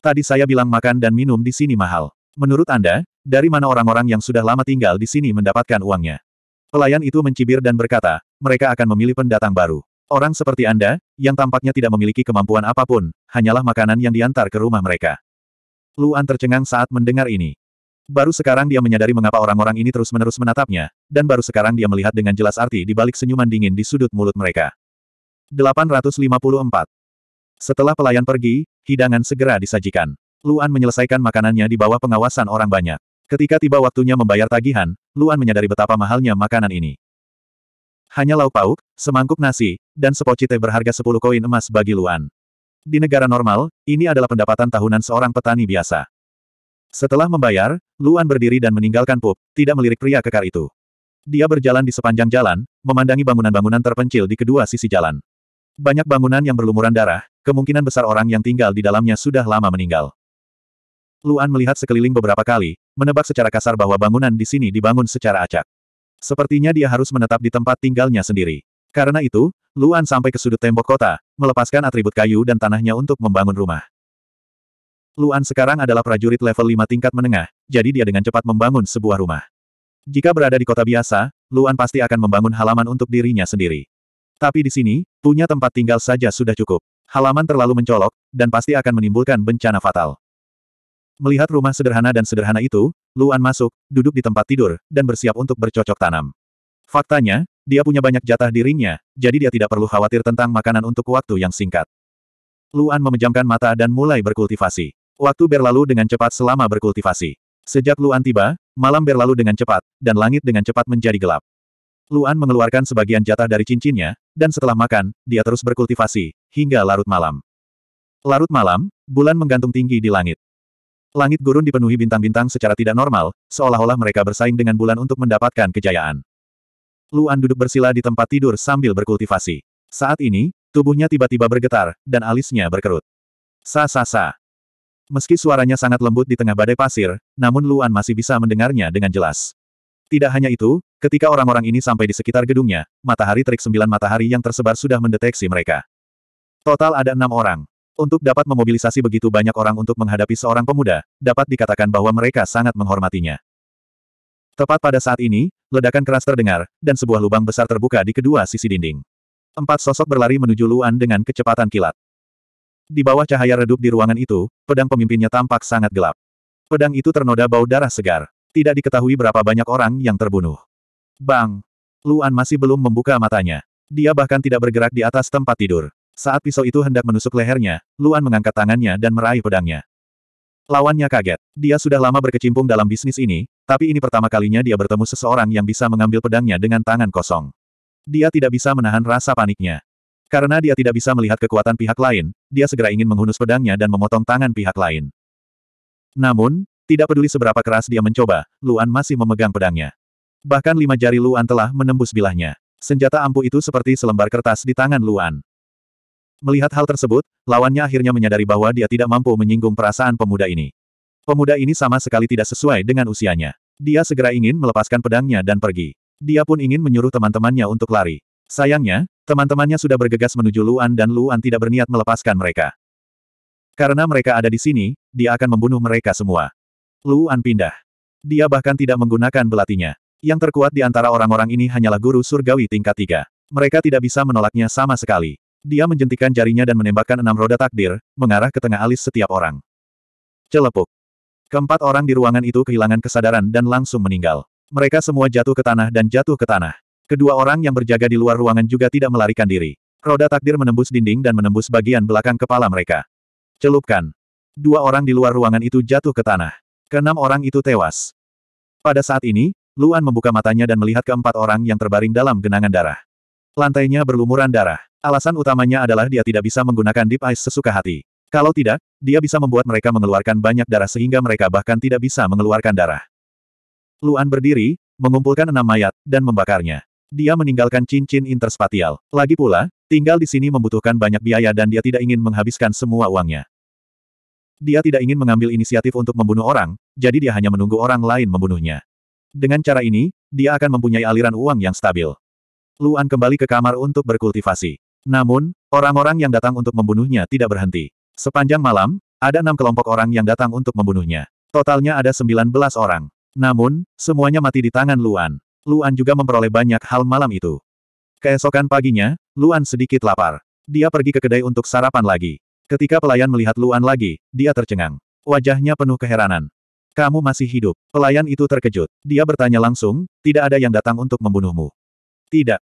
Tadi saya bilang makan dan minum di sini mahal. Menurut Anda, dari mana orang-orang yang sudah lama tinggal di sini mendapatkan uangnya? Pelayan itu mencibir dan berkata, mereka akan memilih pendatang baru. Orang seperti Anda, yang tampaknya tidak memiliki kemampuan apapun, hanyalah makanan yang diantar ke rumah mereka. Luan tercengang saat mendengar ini. Baru sekarang dia menyadari mengapa orang-orang ini terus-menerus menatapnya, dan baru sekarang dia melihat dengan jelas arti di balik senyuman dingin di sudut mulut mereka. 854. Setelah pelayan pergi, hidangan segera disajikan. Luan menyelesaikan makanannya di bawah pengawasan orang banyak. Ketika tiba waktunya membayar tagihan, Luan menyadari betapa mahalnya makanan ini hanya lauk pauk, semangkuk nasi, dan sepoci teh berharga 10 koin emas bagi Luan. Di negara normal, ini adalah pendapatan tahunan seorang petani biasa. Setelah membayar, Luan berdiri dan meninggalkan pup, tidak melirik pria kekar itu. Dia berjalan di sepanjang jalan, memandangi bangunan-bangunan terpencil di kedua sisi jalan. Banyak bangunan yang berlumuran darah, kemungkinan besar orang yang tinggal di dalamnya sudah lama meninggal. Luan melihat sekeliling beberapa kali, menebak secara kasar bahwa bangunan di sini dibangun secara acak. Sepertinya dia harus menetap di tempat tinggalnya sendiri. Karena itu, Luan sampai ke sudut tembok kota, melepaskan atribut kayu dan tanahnya untuk membangun rumah. Luan sekarang adalah prajurit level 5 tingkat menengah, jadi dia dengan cepat membangun sebuah rumah. Jika berada di kota biasa, Luan pasti akan membangun halaman untuk dirinya sendiri. Tapi di sini, punya tempat tinggal saja sudah cukup. Halaman terlalu mencolok, dan pasti akan menimbulkan bencana fatal. Melihat rumah sederhana dan sederhana itu, Luan masuk, duduk di tempat tidur, dan bersiap untuk bercocok tanam. Faktanya, dia punya banyak jatah dirinya, jadi dia tidak perlu khawatir tentang makanan untuk waktu yang singkat. Luan memejamkan mata dan mulai berkultivasi. Waktu berlalu dengan cepat selama berkultivasi. Sejak Luan tiba, malam berlalu dengan cepat, dan langit dengan cepat menjadi gelap. Luan mengeluarkan sebagian jatah dari cincinnya, dan setelah makan, dia terus berkultivasi, hingga larut malam. Larut malam, bulan menggantung tinggi di langit. Langit gurun dipenuhi bintang-bintang secara tidak normal, seolah-olah mereka bersaing dengan bulan untuk mendapatkan kejayaan. Luan duduk bersila di tempat tidur sambil berkultivasi. Saat ini, tubuhnya tiba-tiba bergetar, dan alisnya berkerut. Sa-sa-sa. Meski suaranya sangat lembut di tengah badai pasir, namun Luan masih bisa mendengarnya dengan jelas. Tidak hanya itu, ketika orang-orang ini sampai di sekitar gedungnya, matahari terik sembilan matahari yang tersebar sudah mendeteksi mereka. Total ada enam orang. Untuk dapat memobilisasi begitu banyak orang untuk menghadapi seorang pemuda, dapat dikatakan bahwa mereka sangat menghormatinya. Tepat pada saat ini, ledakan keras terdengar, dan sebuah lubang besar terbuka di kedua sisi dinding. Empat sosok berlari menuju Luan dengan kecepatan kilat. Di bawah cahaya redup di ruangan itu, pedang pemimpinnya tampak sangat gelap. Pedang itu ternoda bau darah segar. Tidak diketahui berapa banyak orang yang terbunuh. Bang! Luan masih belum membuka matanya. Dia bahkan tidak bergerak di atas tempat tidur. Saat pisau itu hendak menusuk lehernya, Luan mengangkat tangannya dan meraih pedangnya. Lawannya kaget. Dia sudah lama berkecimpung dalam bisnis ini, tapi ini pertama kalinya dia bertemu seseorang yang bisa mengambil pedangnya dengan tangan kosong. Dia tidak bisa menahan rasa paniknya. Karena dia tidak bisa melihat kekuatan pihak lain, dia segera ingin menghunus pedangnya dan memotong tangan pihak lain. Namun, tidak peduli seberapa keras dia mencoba, Luan masih memegang pedangnya. Bahkan lima jari Luan telah menembus bilahnya. Senjata ampuh itu seperti selembar kertas di tangan Luan. Melihat hal tersebut, lawannya akhirnya menyadari bahwa dia tidak mampu menyinggung perasaan pemuda ini. Pemuda ini sama sekali tidak sesuai dengan usianya. Dia segera ingin melepaskan pedangnya dan pergi. Dia pun ingin menyuruh teman-temannya untuk lari. Sayangnya, teman-temannya sudah bergegas menuju Luan dan Luan tidak berniat melepaskan mereka. Karena mereka ada di sini, dia akan membunuh mereka semua. Luan pindah. Dia bahkan tidak menggunakan belatinya. Yang terkuat di antara orang-orang ini hanyalah guru surgawi tingkat tiga. Mereka tidak bisa menolaknya sama sekali. Dia menjentikan jarinya dan menembakkan enam roda takdir, mengarah ke tengah alis setiap orang. Celepuk. Keempat orang di ruangan itu kehilangan kesadaran dan langsung meninggal. Mereka semua jatuh ke tanah dan jatuh ke tanah. Kedua orang yang berjaga di luar ruangan juga tidak melarikan diri. Roda takdir menembus dinding dan menembus bagian belakang kepala mereka. Celupkan. Dua orang di luar ruangan itu jatuh ke tanah. Keenam orang itu tewas. Pada saat ini, Luan membuka matanya dan melihat keempat orang yang terbaring dalam genangan darah. Lantainya berlumuran darah. Alasan utamanya adalah dia tidak bisa menggunakan deep ice sesuka hati. Kalau tidak, dia bisa membuat mereka mengeluarkan banyak darah sehingga mereka bahkan tidak bisa mengeluarkan darah. Luan berdiri, mengumpulkan enam mayat, dan membakarnya. Dia meninggalkan cincin interspatial. Lagi pula, tinggal di sini membutuhkan banyak biaya dan dia tidak ingin menghabiskan semua uangnya. Dia tidak ingin mengambil inisiatif untuk membunuh orang, jadi dia hanya menunggu orang lain membunuhnya. Dengan cara ini, dia akan mempunyai aliran uang yang stabil. Luan kembali ke kamar untuk berkultivasi. Namun, orang-orang yang datang untuk membunuhnya tidak berhenti. Sepanjang malam, ada enam kelompok orang yang datang untuk membunuhnya. Totalnya ada 19 orang. Namun, semuanya mati di tangan Luan. Luan juga memperoleh banyak hal malam itu. Keesokan paginya, Luan sedikit lapar. Dia pergi ke kedai untuk sarapan lagi. Ketika pelayan melihat Luan lagi, dia tercengang. Wajahnya penuh keheranan. Kamu masih hidup. Pelayan itu terkejut. Dia bertanya langsung, tidak ada yang datang untuk membunuhmu. Tidak,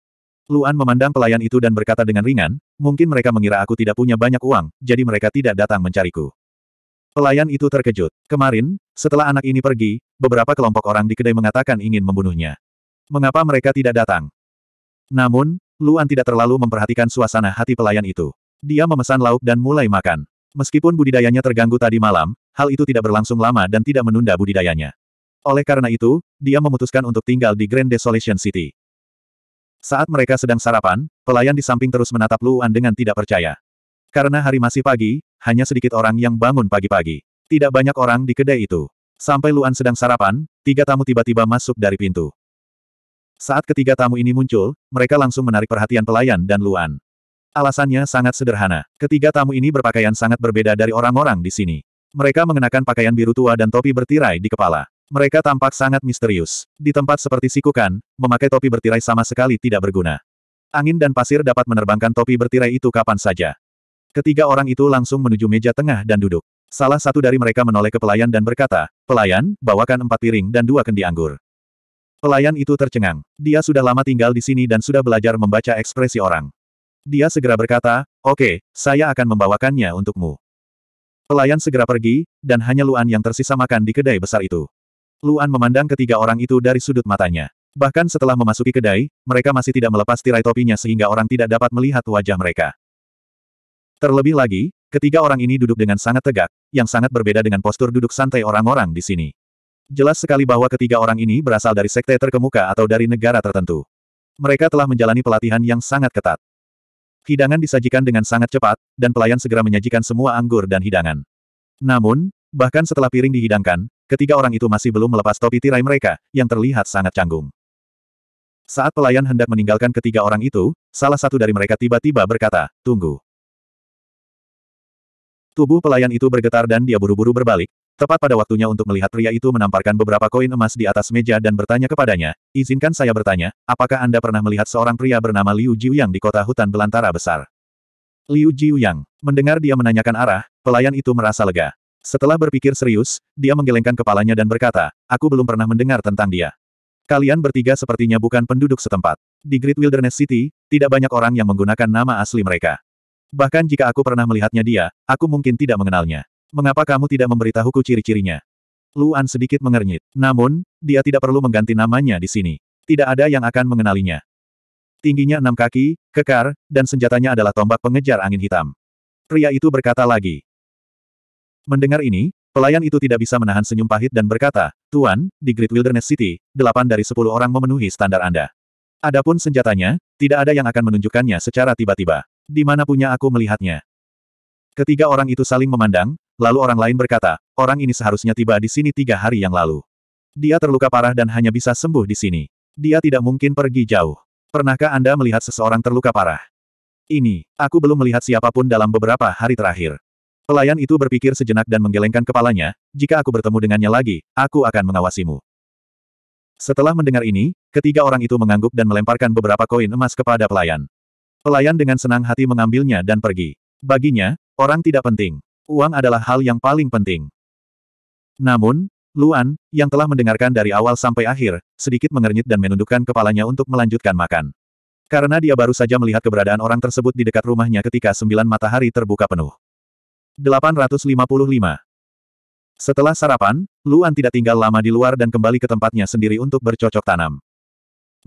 Luan memandang pelayan itu dan berkata dengan ringan, mungkin mereka mengira aku tidak punya banyak uang, jadi mereka tidak datang mencariku. Pelayan itu terkejut. Kemarin, setelah anak ini pergi, beberapa kelompok orang di kedai mengatakan ingin membunuhnya. Mengapa mereka tidak datang? Namun, Luan tidak terlalu memperhatikan suasana hati pelayan itu. Dia memesan lauk dan mulai makan. Meskipun budidayanya terganggu tadi malam, hal itu tidak berlangsung lama dan tidak menunda budidayanya. Oleh karena itu, dia memutuskan untuk tinggal di Grand Desolation City. Saat mereka sedang sarapan, pelayan di samping terus menatap Luan dengan tidak percaya. Karena hari masih pagi, hanya sedikit orang yang bangun pagi-pagi. Tidak banyak orang di kedai itu. Sampai Luan sedang sarapan, tiga tamu tiba-tiba masuk dari pintu. Saat ketiga tamu ini muncul, mereka langsung menarik perhatian pelayan dan Luan. Alasannya sangat sederhana. Ketiga tamu ini berpakaian sangat berbeda dari orang-orang di sini. Mereka mengenakan pakaian biru tua dan topi bertirai di kepala. Mereka tampak sangat misterius. Di tempat seperti sikukan, memakai topi bertirai sama sekali tidak berguna. Angin dan pasir dapat menerbangkan topi bertirai itu kapan saja. Ketiga orang itu langsung menuju meja tengah dan duduk. Salah satu dari mereka menoleh ke pelayan dan berkata, Pelayan, bawakan empat piring dan dua kendi anggur. Pelayan itu tercengang. Dia sudah lama tinggal di sini dan sudah belajar membaca ekspresi orang. Dia segera berkata, Oke, okay, saya akan membawakannya untukmu. Pelayan segera pergi, dan hanya Luan yang tersisa makan di kedai besar itu. Luan memandang ketiga orang itu dari sudut matanya. Bahkan setelah memasuki kedai, mereka masih tidak melepas tirai topinya sehingga orang tidak dapat melihat wajah mereka. Terlebih lagi, ketiga orang ini duduk dengan sangat tegak, yang sangat berbeda dengan postur duduk santai orang-orang di sini. Jelas sekali bahwa ketiga orang ini berasal dari sekte terkemuka atau dari negara tertentu. Mereka telah menjalani pelatihan yang sangat ketat. Hidangan disajikan dengan sangat cepat, dan pelayan segera menyajikan semua anggur dan hidangan. Namun, Bahkan setelah piring dihidangkan, ketiga orang itu masih belum melepas topi tirai mereka, yang terlihat sangat canggung. Saat pelayan hendak meninggalkan ketiga orang itu, salah satu dari mereka tiba-tiba berkata, tunggu. Tubuh pelayan itu bergetar dan dia buru-buru berbalik, Tepat pada waktunya untuk melihat pria itu menamparkan beberapa koin emas di atas meja dan bertanya kepadanya, izinkan saya bertanya, apakah Anda pernah melihat seorang pria bernama Liu Jiuyang di kota hutan belantara besar? Liu Jiuyang, mendengar dia menanyakan arah, pelayan itu merasa lega. Setelah berpikir serius, dia menggelengkan kepalanya dan berkata, aku belum pernah mendengar tentang dia. Kalian bertiga sepertinya bukan penduduk setempat. Di Great Wilderness City, tidak banyak orang yang menggunakan nama asli mereka. Bahkan jika aku pernah melihatnya dia, aku mungkin tidak mengenalnya. Mengapa kamu tidak memberitahuku ciri-cirinya? Luan sedikit mengernyit. Namun, dia tidak perlu mengganti namanya di sini. Tidak ada yang akan mengenalinya. Tingginya enam kaki, kekar, dan senjatanya adalah tombak pengejar angin hitam. Pria itu berkata lagi, Mendengar ini, pelayan itu tidak bisa menahan senyum pahit dan berkata, Tuan, di Great Wilderness City, delapan dari sepuluh orang memenuhi standar Anda. Adapun senjatanya, tidak ada yang akan menunjukkannya secara tiba-tiba. Di mana punya aku melihatnya? Ketiga orang itu saling memandang, lalu orang lain berkata, orang ini seharusnya tiba di sini tiga hari yang lalu. Dia terluka parah dan hanya bisa sembuh di sini. Dia tidak mungkin pergi jauh. Pernahkah Anda melihat seseorang terluka parah? Ini, aku belum melihat siapapun dalam beberapa hari terakhir. Pelayan itu berpikir sejenak dan menggelengkan kepalanya, jika aku bertemu dengannya lagi, aku akan mengawasimu. Setelah mendengar ini, ketiga orang itu mengangguk dan melemparkan beberapa koin emas kepada pelayan. Pelayan dengan senang hati mengambilnya dan pergi. Baginya, orang tidak penting. Uang adalah hal yang paling penting. Namun, Luan, yang telah mendengarkan dari awal sampai akhir, sedikit mengernyit dan menundukkan kepalanya untuk melanjutkan makan. Karena dia baru saja melihat keberadaan orang tersebut di dekat rumahnya ketika sembilan matahari terbuka penuh. 855. Setelah sarapan, Luan tidak tinggal lama di luar dan kembali ke tempatnya sendiri untuk bercocok tanam.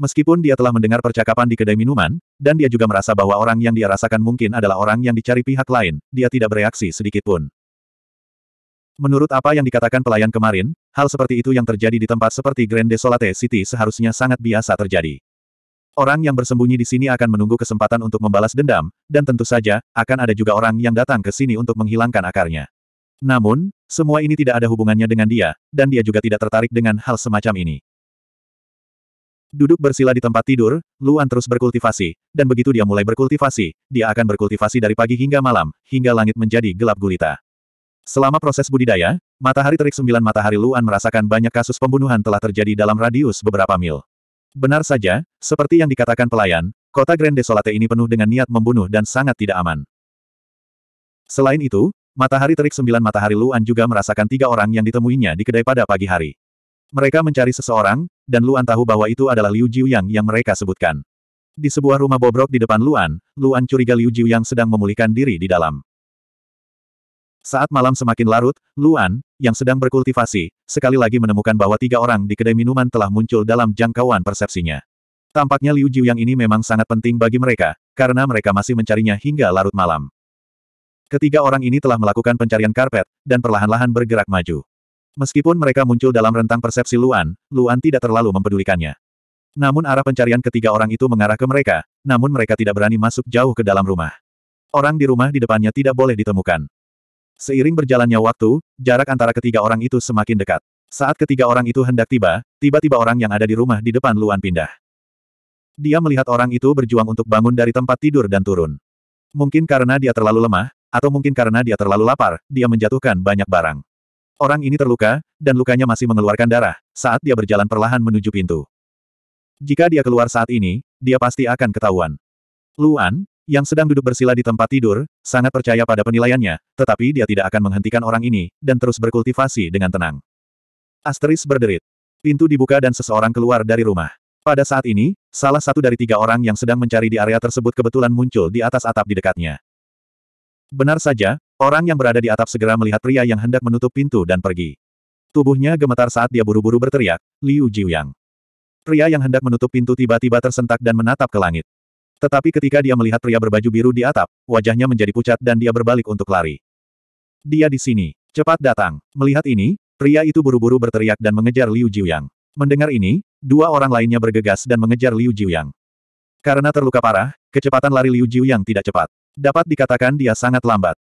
Meskipun dia telah mendengar percakapan di kedai minuman, dan dia juga merasa bahwa orang yang dia rasakan mungkin adalah orang yang dicari pihak lain, dia tidak bereaksi sedikitpun. Menurut apa yang dikatakan pelayan kemarin, hal seperti itu yang terjadi di tempat seperti Grand Desolate City seharusnya sangat biasa terjadi. Orang yang bersembunyi di sini akan menunggu kesempatan untuk membalas dendam, dan tentu saja, akan ada juga orang yang datang ke sini untuk menghilangkan akarnya. Namun, semua ini tidak ada hubungannya dengan dia, dan dia juga tidak tertarik dengan hal semacam ini. Duduk bersila di tempat tidur, Luan terus berkultivasi, dan begitu dia mulai berkultivasi, dia akan berkultivasi dari pagi hingga malam, hingga langit menjadi gelap gulita. Selama proses budidaya, matahari terik sembilan matahari Luan merasakan banyak kasus pembunuhan telah terjadi dalam radius beberapa mil. Benar saja, seperti yang dikatakan pelayan, kota Grand Desolate ini penuh dengan niat membunuh dan sangat tidak aman. Selain itu, matahari terik sembilan matahari Luan juga merasakan tiga orang yang ditemuinya di kedai pada pagi hari. Mereka mencari seseorang, dan Luan tahu bahwa itu adalah Liu Jiuyang yang mereka sebutkan. Di sebuah rumah bobrok di depan Luan, Luan curiga Liu Jiuyang sedang memulihkan diri di dalam. Saat malam semakin larut, Luan, yang sedang berkultivasi, sekali lagi menemukan bahwa tiga orang di kedai minuman telah muncul dalam jangkauan persepsinya. Tampaknya Liu Jiu yang ini memang sangat penting bagi mereka, karena mereka masih mencarinya hingga larut malam. Ketiga orang ini telah melakukan pencarian karpet, dan perlahan-lahan bergerak maju. Meskipun mereka muncul dalam rentang persepsi Luan, Luan tidak terlalu mempedulikannya. Namun arah pencarian ketiga orang itu mengarah ke mereka, namun mereka tidak berani masuk jauh ke dalam rumah. Orang di rumah di depannya tidak boleh ditemukan. Seiring berjalannya waktu, jarak antara ketiga orang itu semakin dekat. Saat ketiga orang itu hendak tiba, tiba-tiba orang yang ada di rumah di depan Luan pindah. Dia melihat orang itu berjuang untuk bangun dari tempat tidur dan turun. Mungkin karena dia terlalu lemah, atau mungkin karena dia terlalu lapar, dia menjatuhkan banyak barang. Orang ini terluka, dan lukanya masih mengeluarkan darah, saat dia berjalan perlahan menuju pintu. Jika dia keluar saat ini, dia pasti akan ketahuan. Luan, yang sedang duduk bersila di tempat tidur, sangat percaya pada penilaiannya, tetapi dia tidak akan menghentikan orang ini, dan terus berkultivasi dengan tenang. Asteris berderit. Pintu dibuka dan seseorang keluar dari rumah. Pada saat ini, salah satu dari tiga orang yang sedang mencari di area tersebut kebetulan muncul di atas atap di dekatnya. Benar saja, orang yang berada di atap segera melihat pria yang hendak menutup pintu dan pergi. Tubuhnya gemetar saat dia buru-buru berteriak, Liu Jiuyang. Pria yang hendak menutup pintu tiba-tiba tersentak dan menatap ke langit. Tetapi ketika dia melihat pria berbaju biru di atap, wajahnya menjadi pucat dan dia berbalik untuk lari. Dia di sini. Cepat datang. Melihat ini, pria itu buru-buru berteriak dan mengejar Liu Jiuyang. Mendengar ini, dua orang lainnya bergegas dan mengejar Liu Jiuyang. Karena terluka parah, kecepatan lari Liu Jiuyang tidak cepat. Dapat dikatakan dia sangat lambat.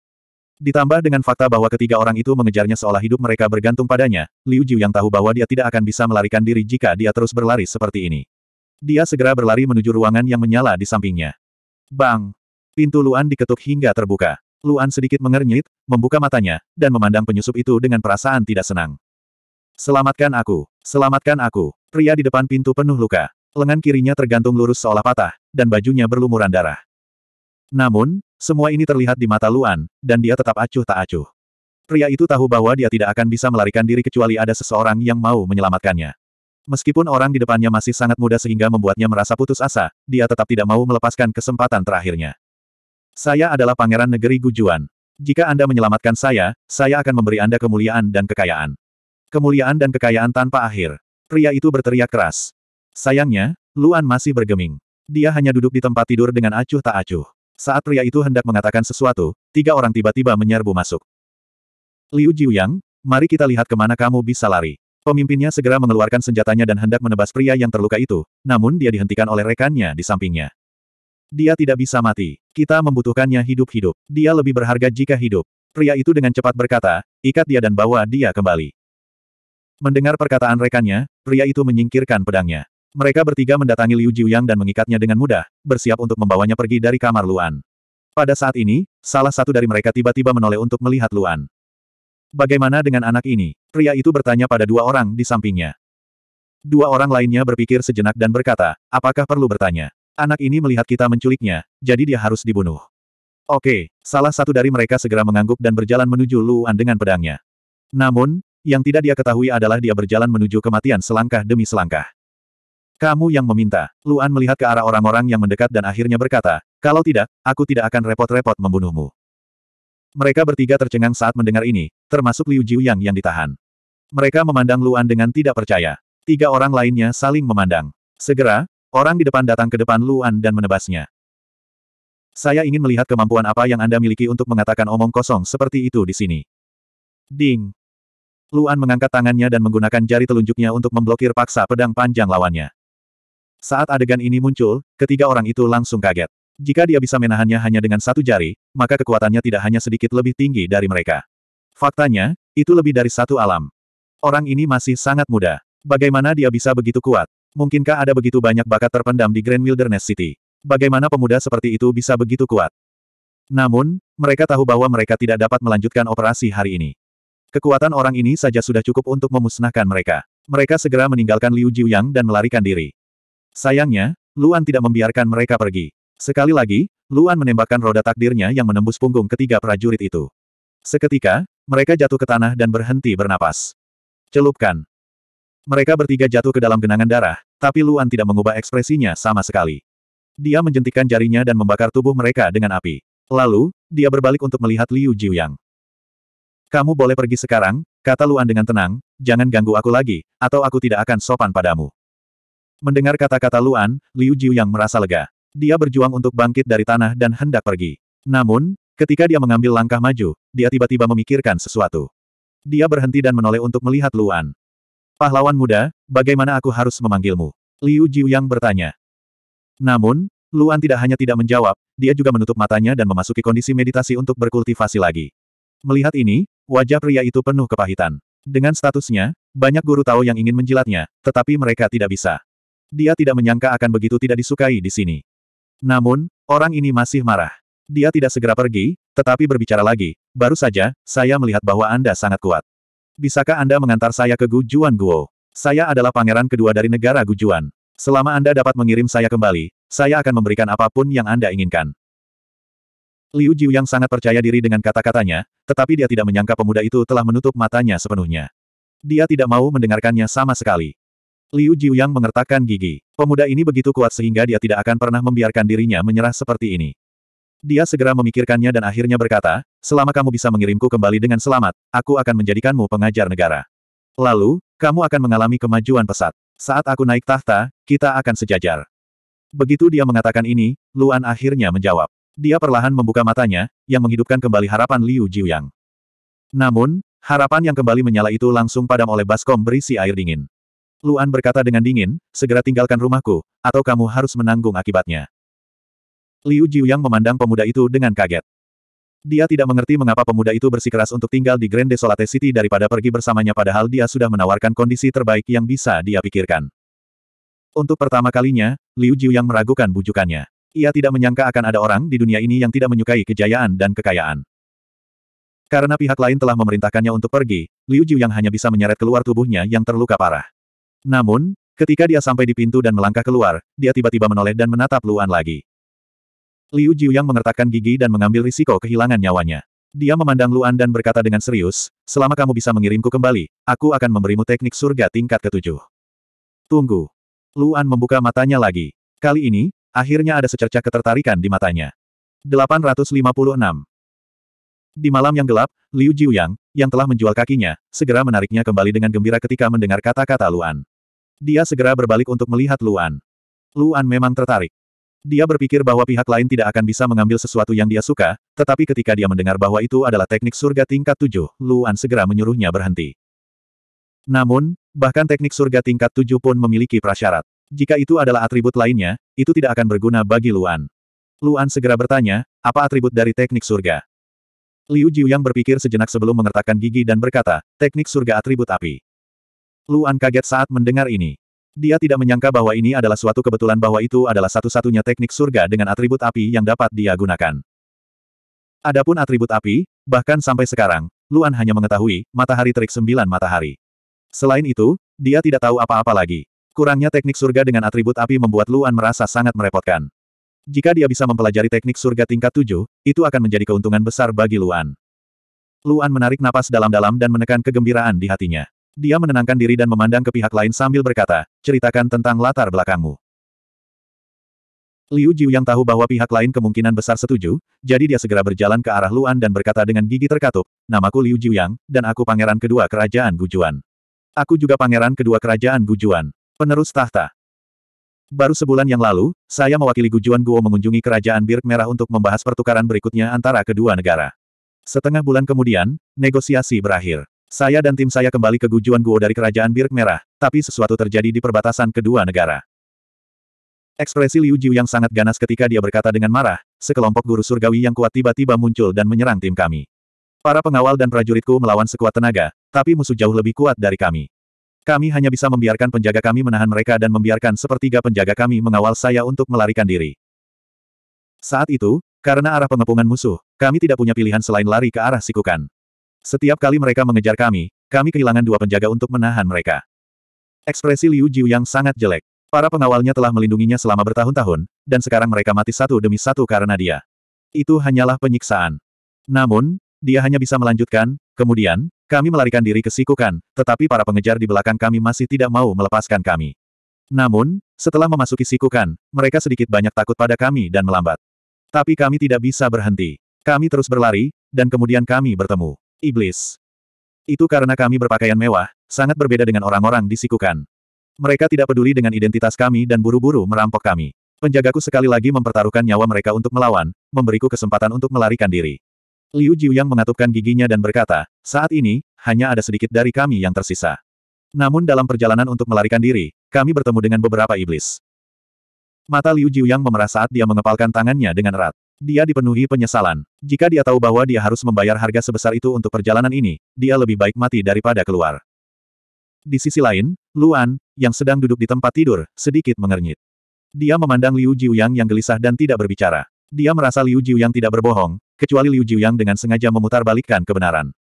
Ditambah dengan fakta bahwa ketiga orang itu mengejarnya seolah hidup mereka bergantung padanya, Liu Jiuyang tahu bahwa dia tidak akan bisa melarikan diri jika dia terus berlari seperti ini. Dia segera berlari menuju ruangan yang menyala di sampingnya. Bang! Pintu Luan diketuk hingga terbuka. Luan sedikit mengernyit, membuka matanya, dan memandang penyusup itu dengan perasaan tidak senang. Selamatkan aku! Selamatkan aku! Pria di depan pintu penuh luka. Lengan kirinya tergantung lurus seolah patah, dan bajunya berlumuran darah. Namun, semua ini terlihat di mata Luan, dan dia tetap acuh tak acuh. Pria itu tahu bahwa dia tidak akan bisa melarikan diri kecuali ada seseorang yang mau menyelamatkannya. Meskipun orang di depannya masih sangat muda sehingga membuatnya merasa putus asa, dia tetap tidak mau melepaskan kesempatan terakhirnya. Saya adalah pangeran negeri Gujuan. Jika Anda menyelamatkan saya, saya akan memberi Anda kemuliaan dan kekayaan. Kemuliaan dan kekayaan tanpa akhir. Pria itu berteriak keras. Sayangnya, Luan masih bergeming. Dia hanya duduk di tempat tidur dengan acuh tak acuh. Saat pria itu hendak mengatakan sesuatu, tiga orang tiba-tiba menyerbu masuk. Liu Jiuyang, mari kita lihat kemana kamu bisa lari. Pemimpinnya segera mengeluarkan senjatanya dan hendak menebas pria yang terluka itu, namun dia dihentikan oleh rekannya di sampingnya. Dia tidak bisa mati. Kita membutuhkannya hidup-hidup. Dia lebih berharga jika hidup. Pria itu dengan cepat berkata, ikat dia dan bawa dia kembali. Mendengar perkataan rekannya, pria itu menyingkirkan pedangnya. Mereka bertiga mendatangi Liu Jiuyang dan mengikatnya dengan mudah, bersiap untuk membawanya pergi dari kamar Luan. Pada saat ini, salah satu dari mereka tiba-tiba menoleh untuk melihat Luan. Bagaimana dengan anak ini? Pria itu bertanya pada dua orang di sampingnya. Dua orang lainnya berpikir sejenak dan berkata, apakah perlu bertanya? Anak ini melihat kita menculiknya, jadi dia harus dibunuh. Oke, salah satu dari mereka segera mengangguk dan berjalan menuju Luan dengan pedangnya. Namun, yang tidak dia ketahui adalah dia berjalan menuju kematian selangkah demi selangkah. Kamu yang meminta. Luan melihat ke arah orang-orang yang mendekat dan akhirnya berkata, kalau tidak, aku tidak akan repot-repot membunuhmu. Mereka bertiga tercengang saat mendengar ini, termasuk Liu Jiuyang yang ditahan. Mereka memandang Luan dengan tidak percaya. Tiga orang lainnya saling memandang. Segera, orang di depan datang ke depan Luan dan menebasnya. Saya ingin melihat kemampuan apa yang Anda miliki untuk mengatakan omong kosong seperti itu di sini. Ding! Luan mengangkat tangannya dan menggunakan jari telunjuknya untuk memblokir paksa pedang panjang lawannya. Saat adegan ini muncul, ketiga orang itu langsung kaget. Jika dia bisa menahannya hanya dengan satu jari, maka kekuatannya tidak hanya sedikit lebih tinggi dari mereka. Faktanya, itu lebih dari satu alam. Orang ini masih sangat muda. Bagaimana dia bisa begitu kuat? Mungkinkah ada begitu banyak bakat terpendam di Grand Wilderness City? Bagaimana pemuda seperti itu bisa begitu kuat? Namun, mereka tahu bahwa mereka tidak dapat melanjutkan operasi hari ini. Kekuatan orang ini saja sudah cukup untuk memusnahkan mereka. Mereka segera meninggalkan Liu Jiuyang dan melarikan diri. Sayangnya, Luan tidak membiarkan mereka pergi. Sekali lagi, Luan menembakkan roda takdirnya yang menembus punggung ketiga prajurit itu. Seketika, mereka jatuh ke tanah dan berhenti bernapas. Celupkan. Mereka bertiga jatuh ke dalam genangan darah, tapi Luan tidak mengubah ekspresinya sama sekali. Dia menjentikan jarinya dan membakar tubuh mereka dengan api. Lalu, dia berbalik untuk melihat Liu Jiuyang. Kamu boleh pergi sekarang, kata Luan dengan tenang, jangan ganggu aku lagi, atau aku tidak akan sopan padamu. Mendengar kata-kata Luan, Liu Jiuyang merasa lega. Dia berjuang untuk bangkit dari tanah dan hendak pergi. Namun, Ketika dia mengambil langkah maju, dia tiba-tiba memikirkan sesuatu. Dia berhenti dan menoleh untuk melihat Luan. Pahlawan muda, bagaimana aku harus memanggilmu? Liu Jiuyang bertanya. Namun, Luan tidak hanya tidak menjawab, dia juga menutup matanya dan memasuki kondisi meditasi untuk berkultivasi lagi. Melihat ini, wajah pria itu penuh kepahitan. Dengan statusnya, banyak guru tahu yang ingin menjilatnya, tetapi mereka tidak bisa. Dia tidak menyangka akan begitu tidak disukai di sini. Namun, orang ini masih marah. Dia tidak segera pergi, tetapi berbicara lagi. Baru saja, saya melihat bahwa Anda sangat kuat. Bisakah Anda mengantar saya ke Gujuan Guo? Saya adalah pangeran kedua dari negara Gujuan. Selama Anda dapat mengirim saya kembali, saya akan memberikan apapun yang Anda inginkan. Liu Jiu yang sangat percaya diri dengan kata-katanya, tetapi dia tidak menyangka pemuda itu telah menutup matanya sepenuhnya. Dia tidak mau mendengarkannya sama sekali. Liu Jiu yang mengertakkan gigi. Pemuda ini begitu kuat sehingga dia tidak akan pernah membiarkan dirinya menyerah seperti ini. Dia segera memikirkannya dan akhirnya berkata, selama kamu bisa mengirimku kembali dengan selamat, aku akan menjadikanmu pengajar negara. Lalu, kamu akan mengalami kemajuan pesat. Saat aku naik tahta, kita akan sejajar. Begitu dia mengatakan ini, Luan akhirnya menjawab. Dia perlahan membuka matanya, yang menghidupkan kembali harapan Liu Jiuyang. Namun, harapan yang kembali menyala itu langsung padam oleh baskom berisi air dingin. Luan berkata dengan dingin, segera tinggalkan rumahku, atau kamu harus menanggung akibatnya. Liu Jiuyang memandang pemuda itu dengan kaget. Dia tidak mengerti mengapa pemuda itu bersikeras untuk tinggal di Grand Desolate City daripada pergi bersamanya padahal dia sudah menawarkan kondisi terbaik yang bisa dia pikirkan. Untuk pertama kalinya, Liu Jiuyang meragukan bujukannya. Ia tidak menyangka akan ada orang di dunia ini yang tidak menyukai kejayaan dan kekayaan. Karena pihak lain telah memerintahkannya untuk pergi, Liu Jiuyang hanya bisa menyeret keluar tubuhnya yang terluka parah. Namun, ketika dia sampai di pintu dan melangkah keluar, dia tiba-tiba menoleh dan menatap Luan lagi. Liu Jiuyang mengertakkan gigi dan mengambil risiko kehilangan nyawanya. Dia memandang Luan dan berkata dengan serius, selama kamu bisa mengirimku kembali, aku akan memberimu teknik surga tingkat ketujuh. Tunggu. Luan membuka matanya lagi. Kali ini, akhirnya ada secercah ketertarikan di matanya. 856. Di malam yang gelap, Liu Jiuyang, yang telah menjual kakinya, segera menariknya kembali dengan gembira ketika mendengar kata-kata Luan. Dia segera berbalik untuk melihat Luan. Luan memang tertarik. Dia berpikir bahwa pihak lain tidak akan bisa mengambil sesuatu yang dia suka, tetapi ketika dia mendengar bahwa itu adalah teknik surga tingkat tujuh, Luan segera menyuruhnya berhenti. Namun, bahkan teknik surga tingkat tujuh pun memiliki prasyarat. Jika itu adalah atribut lainnya, itu tidak akan berguna bagi Luan. Luan segera bertanya, apa atribut dari teknik surga? Liu Jiuyang berpikir sejenak sebelum mengertakkan gigi dan berkata, teknik surga atribut api. Luan kaget saat mendengar ini. Dia tidak menyangka bahwa ini adalah suatu kebetulan bahwa itu adalah satu-satunya teknik surga dengan atribut api yang dapat dia gunakan. Adapun atribut api, bahkan sampai sekarang, Luan hanya mengetahui matahari terik sembilan matahari. Selain itu, dia tidak tahu apa-apa lagi. Kurangnya teknik surga dengan atribut api membuat Luan merasa sangat merepotkan. Jika dia bisa mempelajari teknik surga tingkat tujuh, itu akan menjadi keuntungan besar bagi Luan. Luan menarik napas dalam-dalam dan menekan kegembiraan di hatinya. Dia menenangkan diri dan memandang ke pihak lain sambil berkata, ceritakan tentang latar belakangmu. Liu Jiu yang tahu bahwa pihak lain kemungkinan besar setuju, jadi dia segera berjalan ke arah Luan dan berkata dengan gigi terkatup, namaku Liu Jiu Yang, dan aku pangeran kedua kerajaan Gujuan. Aku juga pangeran kedua kerajaan Gujuan. Penerus tahta. Baru sebulan yang lalu, saya mewakili Gujuan Guo mengunjungi kerajaan Birk Merah untuk membahas pertukaran berikutnya antara kedua negara. Setengah bulan kemudian, negosiasi berakhir. Saya dan tim saya kembali ke Gujuan Guo dari Kerajaan Birk Merah, tapi sesuatu terjadi di perbatasan kedua negara. Ekspresi Liu Jiu yang sangat ganas ketika dia berkata dengan marah, sekelompok guru surgawi yang kuat tiba-tiba muncul dan menyerang tim kami. Para pengawal dan prajuritku melawan sekuat tenaga, tapi musuh jauh lebih kuat dari kami. Kami hanya bisa membiarkan penjaga kami menahan mereka dan membiarkan sepertiga penjaga kami mengawal saya untuk melarikan diri. Saat itu, karena arah pengepungan musuh, kami tidak punya pilihan selain lari ke arah sikukan. Setiap kali mereka mengejar kami, kami kehilangan dua penjaga untuk menahan mereka. Ekspresi Liu Jiu yang sangat jelek. Para pengawalnya telah melindunginya selama bertahun-tahun, dan sekarang mereka mati satu demi satu karena dia. Itu hanyalah penyiksaan. Namun, dia hanya bisa melanjutkan, kemudian, kami melarikan diri ke Sikukan, tetapi para pengejar di belakang kami masih tidak mau melepaskan kami. Namun, setelah memasuki Sikukan, mereka sedikit banyak takut pada kami dan melambat. Tapi kami tidak bisa berhenti. Kami terus berlari, dan kemudian kami bertemu. Iblis. Itu karena kami berpakaian mewah, sangat berbeda dengan orang-orang di Sikukan. Mereka tidak peduli dengan identitas kami dan buru-buru merampok kami. Penjagaku sekali lagi mempertaruhkan nyawa mereka untuk melawan, memberiku kesempatan untuk melarikan diri. Liu Jiuyang mengatupkan giginya dan berkata, saat ini, hanya ada sedikit dari kami yang tersisa. Namun dalam perjalanan untuk melarikan diri, kami bertemu dengan beberapa iblis. Mata Liu Jiuyang memerah saat dia mengepalkan tangannya dengan erat. Dia dipenuhi penyesalan. Jika dia tahu bahwa dia harus membayar harga sebesar itu untuk perjalanan ini, dia lebih baik mati daripada keluar. Di sisi lain, Luan, yang sedang duduk di tempat tidur, sedikit mengernyit. Dia memandang Liu Jiuyang yang gelisah dan tidak berbicara. Dia merasa Liu Jiuyang tidak berbohong, kecuali Liu Jiuyang dengan sengaja memutarbalikkan kebenaran.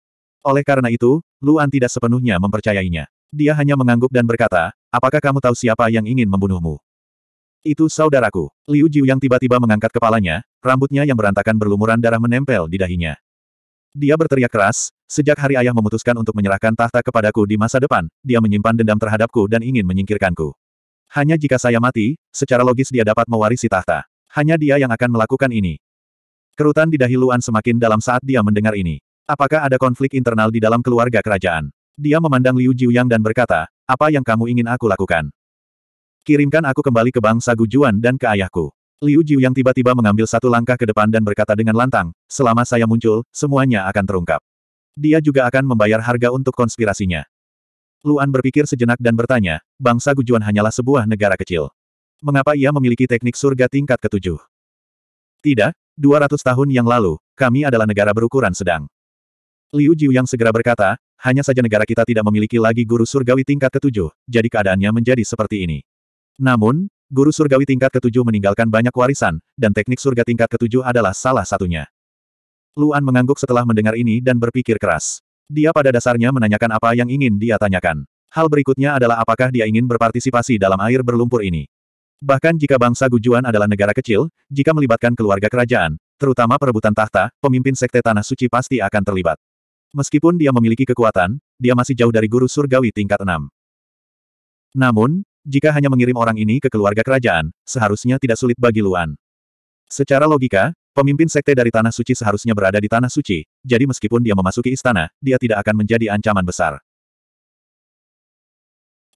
Oleh karena itu, Luan tidak sepenuhnya mempercayainya. Dia hanya mengangguk dan berkata, apakah kamu tahu siapa yang ingin membunuhmu? Itu saudaraku. Liu Jiuyang tiba-tiba mengangkat kepalanya, Rambutnya yang berantakan berlumuran darah menempel di dahinya. Dia berteriak keras, sejak hari ayah memutuskan untuk menyerahkan tahta kepadaku di masa depan, dia menyimpan dendam terhadapku dan ingin menyingkirkanku. Hanya jika saya mati, secara logis dia dapat mewarisi tahta. Hanya dia yang akan melakukan ini. Kerutan di dahi Luan semakin dalam saat dia mendengar ini. Apakah ada konflik internal di dalam keluarga kerajaan? Dia memandang Liu Jiuyang dan berkata, apa yang kamu ingin aku lakukan? Kirimkan aku kembali ke bangsa Gujuan dan ke ayahku. Liu Jiu yang tiba-tiba mengambil satu langkah ke depan dan berkata dengan lantang, selama saya muncul, semuanya akan terungkap. Dia juga akan membayar harga untuk konspirasinya. Luan berpikir sejenak dan bertanya, bangsa Gujuan hanyalah sebuah negara kecil. Mengapa ia memiliki teknik surga tingkat ketujuh? Tidak, 200 tahun yang lalu, kami adalah negara berukuran sedang. Liu Jiu yang segera berkata, hanya saja negara kita tidak memiliki lagi guru surgawi tingkat ketujuh, jadi keadaannya menjadi seperti ini. Namun, Guru surgawi tingkat ketujuh meninggalkan banyak warisan, dan teknik surga tingkat ketujuh adalah salah satunya. Luan mengangguk setelah mendengar ini dan berpikir keras. Dia pada dasarnya menanyakan apa yang ingin dia tanyakan. Hal berikutnya adalah apakah dia ingin berpartisipasi dalam air berlumpur ini. Bahkan jika bangsa Gujuan adalah negara kecil, jika melibatkan keluarga kerajaan, terutama perebutan tahta, pemimpin sekte Tanah Suci pasti akan terlibat. Meskipun dia memiliki kekuatan, dia masih jauh dari guru surgawi tingkat enam. Namun, jika hanya mengirim orang ini ke keluarga kerajaan, seharusnya tidak sulit bagi Luan. Secara logika, pemimpin sekte dari Tanah Suci seharusnya berada di Tanah Suci, jadi meskipun dia memasuki istana, dia tidak akan menjadi ancaman besar.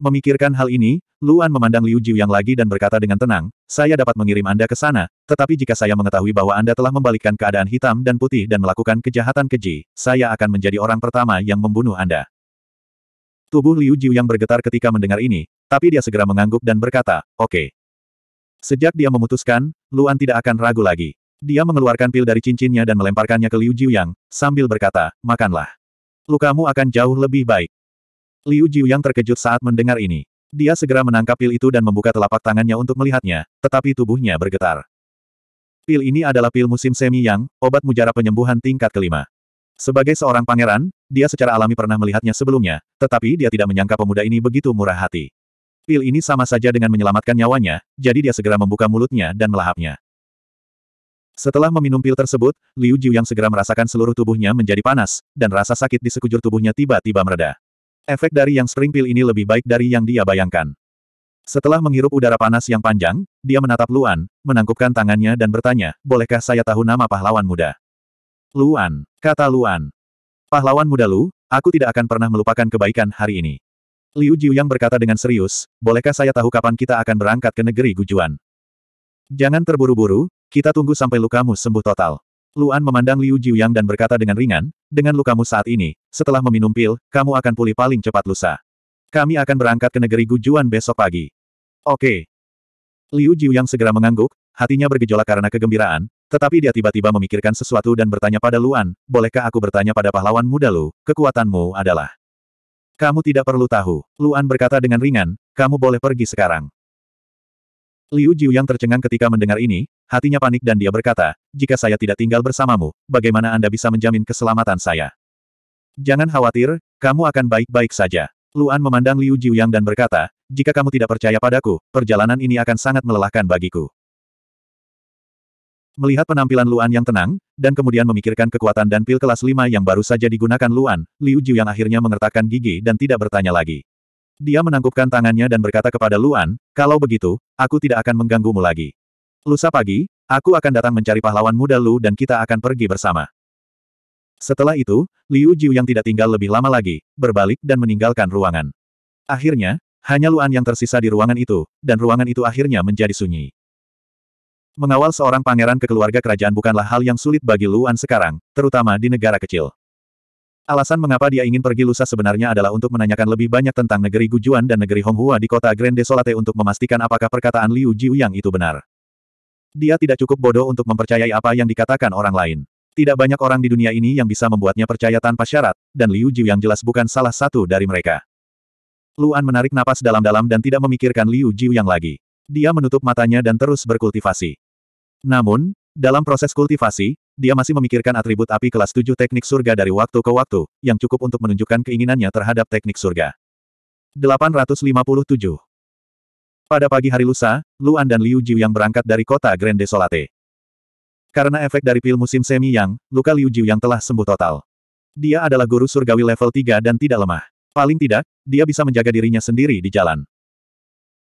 Memikirkan hal ini, Luan memandang Liu Jiu yang lagi dan berkata dengan tenang, saya dapat mengirim Anda ke sana, tetapi jika saya mengetahui bahwa Anda telah membalikkan keadaan hitam dan putih dan melakukan kejahatan keji, saya akan menjadi orang pertama yang membunuh Anda. Tubuh Liu Jiu yang bergetar ketika mendengar ini, tapi dia segera mengangguk dan berkata, oke. Okay. Sejak dia memutuskan, Luan tidak akan ragu lagi. Dia mengeluarkan pil dari cincinnya dan melemparkannya ke Liu yang, sambil berkata, makanlah. Lukamu akan jauh lebih baik. Liu yang terkejut saat mendengar ini. Dia segera menangkap pil itu dan membuka telapak tangannya untuk melihatnya, tetapi tubuhnya bergetar. Pil ini adalah pil musim semi yang, obat mujarab penyembuhan tingkat kelima. Sebagai seorang pangeran, dia secara alami pernah melihatnya sebelumnya, tetapi dia tidak menyangka pemuda ini begitu murah hati. Pil ini sama saja dengan menyelamatkan nyawanya, jadi dia segera membuka mulutnya dan melahapnya. Setelah meminum pil tersebut, Liu Jiu yang segera merasakan seluruh tubuhnya menjadi panas, dan rasa sakit di sekujur tubuhnya tiba-tiba mereda. Efek dari yang spring pil ini lebih baik dari yang dia bayangkan. Setelah menghirup udara panas yang panjang, dia menatap Luan, menangkupkan tangannya dan bertanya, bolehkah saya tahu nama pahlawan muda? Luan, kata Luan. Pahlawan muda Lu, aku tidak akan pernah melupakan kebaikan hari ini. Liu Jiuyang berkata dengan serius, bolehkah saya tahu kapan kita akan berangkat ke negeri Gujuan? Jangan terburu-buru, kita tunggu sampai lukamu sembuh total. Luan memandang Liu Jiuyang dan berkata dengan ringan, dengan lukamu saat ini, setelah meminum pil, kamu akan pulih paling cepat lusa. Kami akan berangkat ke negeri Gujuan besok pagi. Oke. Liu Jiuyang segera mengangguk, hatinya bergejolak karena kegembiraan, tetapi dia tiba-tiba memikirkan sesuatu dan bertanya pada Luan, bolehkah aku bertanya pada pahlawan muda Lu, kekuatanmu adalah? Kamu tidak perlu tahu, Luan berkata dengan ringan, kamu boleh pergi sekarang. Liu Jiu yang tercengang ketika mendengar ini, hatinya panik dan dia berkata, jika saya tidak tinggal bersamamu, bagaimana Anda bisa menjamin keselamatan saya? Jangan khawatir, kamu akan baik-baik saja. Luan memandang Liu Jiuyang dan berkata, jika kamu tidak percaya padaku, perjalanan ini akan sangat melelahkan bagiku. Melihat penampilan Luan yang tenang, dan kemudian memikirkan kekuatan dan pil kelas 5 yang baru saja digunakan Luan, Liu Jiu yang akhirnya mengertakkan gigi dan tidak bertanya lagi. Dia menangkupkan tangannya dan berkata kepada Luan, kalau begitu, aku tidak akan mengganggumu lagi. Lusa pagi, aku akan datang mencari pahlawan muda Lu dan kita akan pergi bersama. Setelah itu, Liu Jiu yang tidak tinggal lebih lama lagi, berbalik dan meninggalkan ruangan. Akhirnya, hanya Luan yang tersisa di ruangan itu, dan ruangan itu akhirnya menjadi sunyi. Mengawal seorang pangeran ke keluarga kerajaan bukanlah hal yang sulit bagi Luan sekarang, terutama di negara kecil. Alasan mengapa dia ingin pergi lusa sebenarnya adalah untuk menanyakan lebih banyak tentang negeri Gujuan dan negeri Honghua di kota Grand Desolate untuk memastikan apakah perkataan Liu Jiuyang itu benar. Dia tidak cukup bodoh untuk mempercayai apa yang dikatakan orang lain. Tidak banyak orang di dunia ini yang bisa membuatnya percaya tanpa syarat, dan Liu Jiuyang jelas bukan salah satu dari mereka. Luan menarik napas dalam-dalam dan tidak memikirkan Liu Jiuyang lagi. Dia menutup matanya dan terus berkultivasi. Namun, dalam proses kultivasi, dia masih memikirkan atribut api kelas 7 teknik surga dari waktu ke waktu, yang cukup untuk menunjukkan keinginannya terhadap teknik surga. 857 Pada pagi hari lusa, Luan dan Liu Jiu yang berangkat dari kota Grand Desolate. Karena efek dari pil musim semi yang, luka Liu Jiu yang telah sembuh total. Dia adalah guru surgawi level 3 dan tidak lemah. Paling tidak, dia bisa menjaga dirinya sendiri di jalan.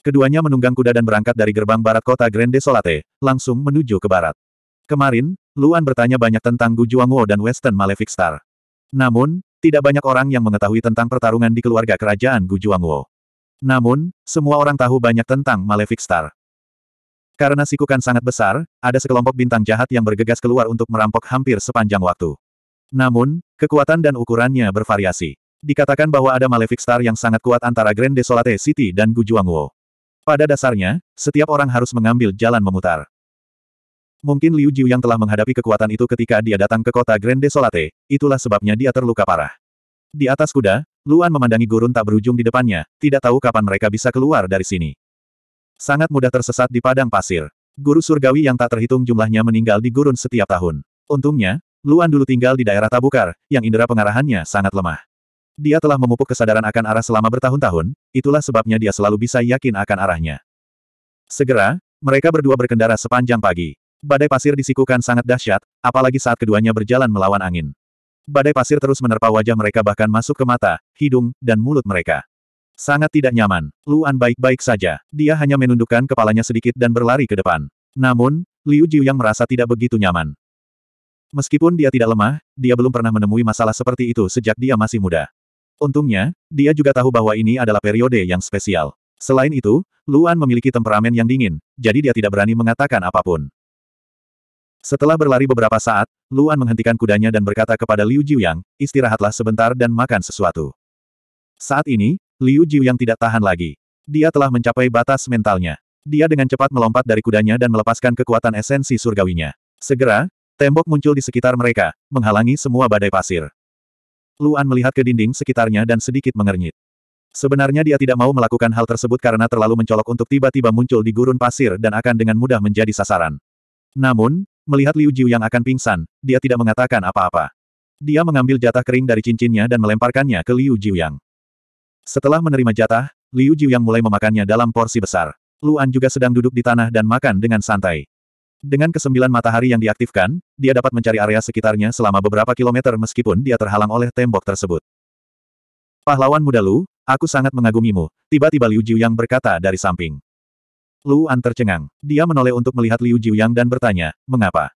Keduanya menunggang kuda dan berangkat dari gerbang barat kota Grande Solate, langsung menuju ke barat. Kemarin, Luan bertanya banyak tentang Gu dan Western Malefic Star. Namun, tidak banyak orang yang mengetahui tentang pertarungan di keluarga kerajaan Gu Namun, semua orang tahu banyak tentang Malefic Star. Karena sikukan sangat besar, ada sekelompok bintang jahat yang bergegas keluar untuk merampok hampir sepanjang waktu. Namun, kekuatan dan ukurannya bervariasi. Dikatakan bahwa ada Malefic Star yang sangat kuat antara Grand Desolate City dan Gu pada dasarnya, setiap orang harus mengambil jalan memutar. Mungkin Liu Jiu yang telah menghadapi kekuatan itu ketika dia datang ke kota Grand Desolate, itulah sebabnya dia terluka parah. Di atas kuda, Luan memandangi gurun tak berujung di depannya, tidak tahu kapan mereka bisa keluar dari sini. Sangat mudah tersesat di padang pasir. Guru surgawi yang tak terhitung jumlahnya meninggal di gurun setiap tahun. Untungnya, Luan dulu tinggal di daerah Tabukar, yang indera pengarahannya sangat lemah. Dia telah memupuk kesadaran akan arah selama bertahun-tahun, itulah sebabnya dia selalu bisa yakin akan arahnya. Segera, mereka berdua berkendara sepanjang pagi. Badai pasir disikukan sangat dahsyat, apalagi saat keduanya berjalan melawan angin. Badai pasir terus menerpa wajah mereka bahkan masuk ke mata, hidung, dan mulut mereka. Sangat tidak nyaman, Luan baik-baik saja. Dia hanya menundukkan kepalanya sedikit dan berlari ke depan. Namun, Liu Jiu yang merasa tidak begitu nyaman. Meskipun dia tidak lemah, dia belum pernah menemui masalah seperti itu sejak dia masih muda. Untungnya, dia juga tahu bahwa ini adalah periode yang spesial. Selain itu, Luan memiliki temperamen yang dingin, jadi dia tidak berani mengatakan apapun. Setelah berlari beberapa saat, Luan menghentikan kudanya dan berkata kepada Liu Jiuyang, istirahatlah sebentar dan makan sesuatu. Saat ini, Liu Jiuyang tidak tahan lagi. Dia telah mencapai batas mentalnya. Dia dengan cepat melompat dari kudanya dan melepaskan kekuatan esensi surgawinya. Segera, tembok muncul di sekitar mereka, menghalangi semua badai pasir. Luan melihat ke dinding sekitarnya dan sedikit mengernyit. Sebenarnya dia tidak mau melakukan hal tersebut karena terlalu mencolok untuk tiba-tiba muncul di gurun pasir dan akan dengan mudah menjadi sasaran. Namun, melihat Liu Jiu yang akan pingsan, dia tidak mengatakan apa-apa. Dia mengambil jatah kering dari cincinnya dan melemparkannya ke Liu Jiu yang. Setelah menerima jatah, Liu Jiu yang mulai memakannya dalam porsi besar. Luan juga sedang duduk di tanah dan makan dengan santai. Dengan kesembilan matahari yang diaktifkan, dia dapat mencari area sekitarnya selama beberapa kilometer meskipun dia terhalang oleh tembok tersebut. Pahlawan muda Lu, aku sangat mengagumimu, tiba-tiba Liu Jiuyang berkata dari samping. Lu An tercengang. Dia menoleh untuk melihat Liu Jiuyang dan bertanya, mengapa?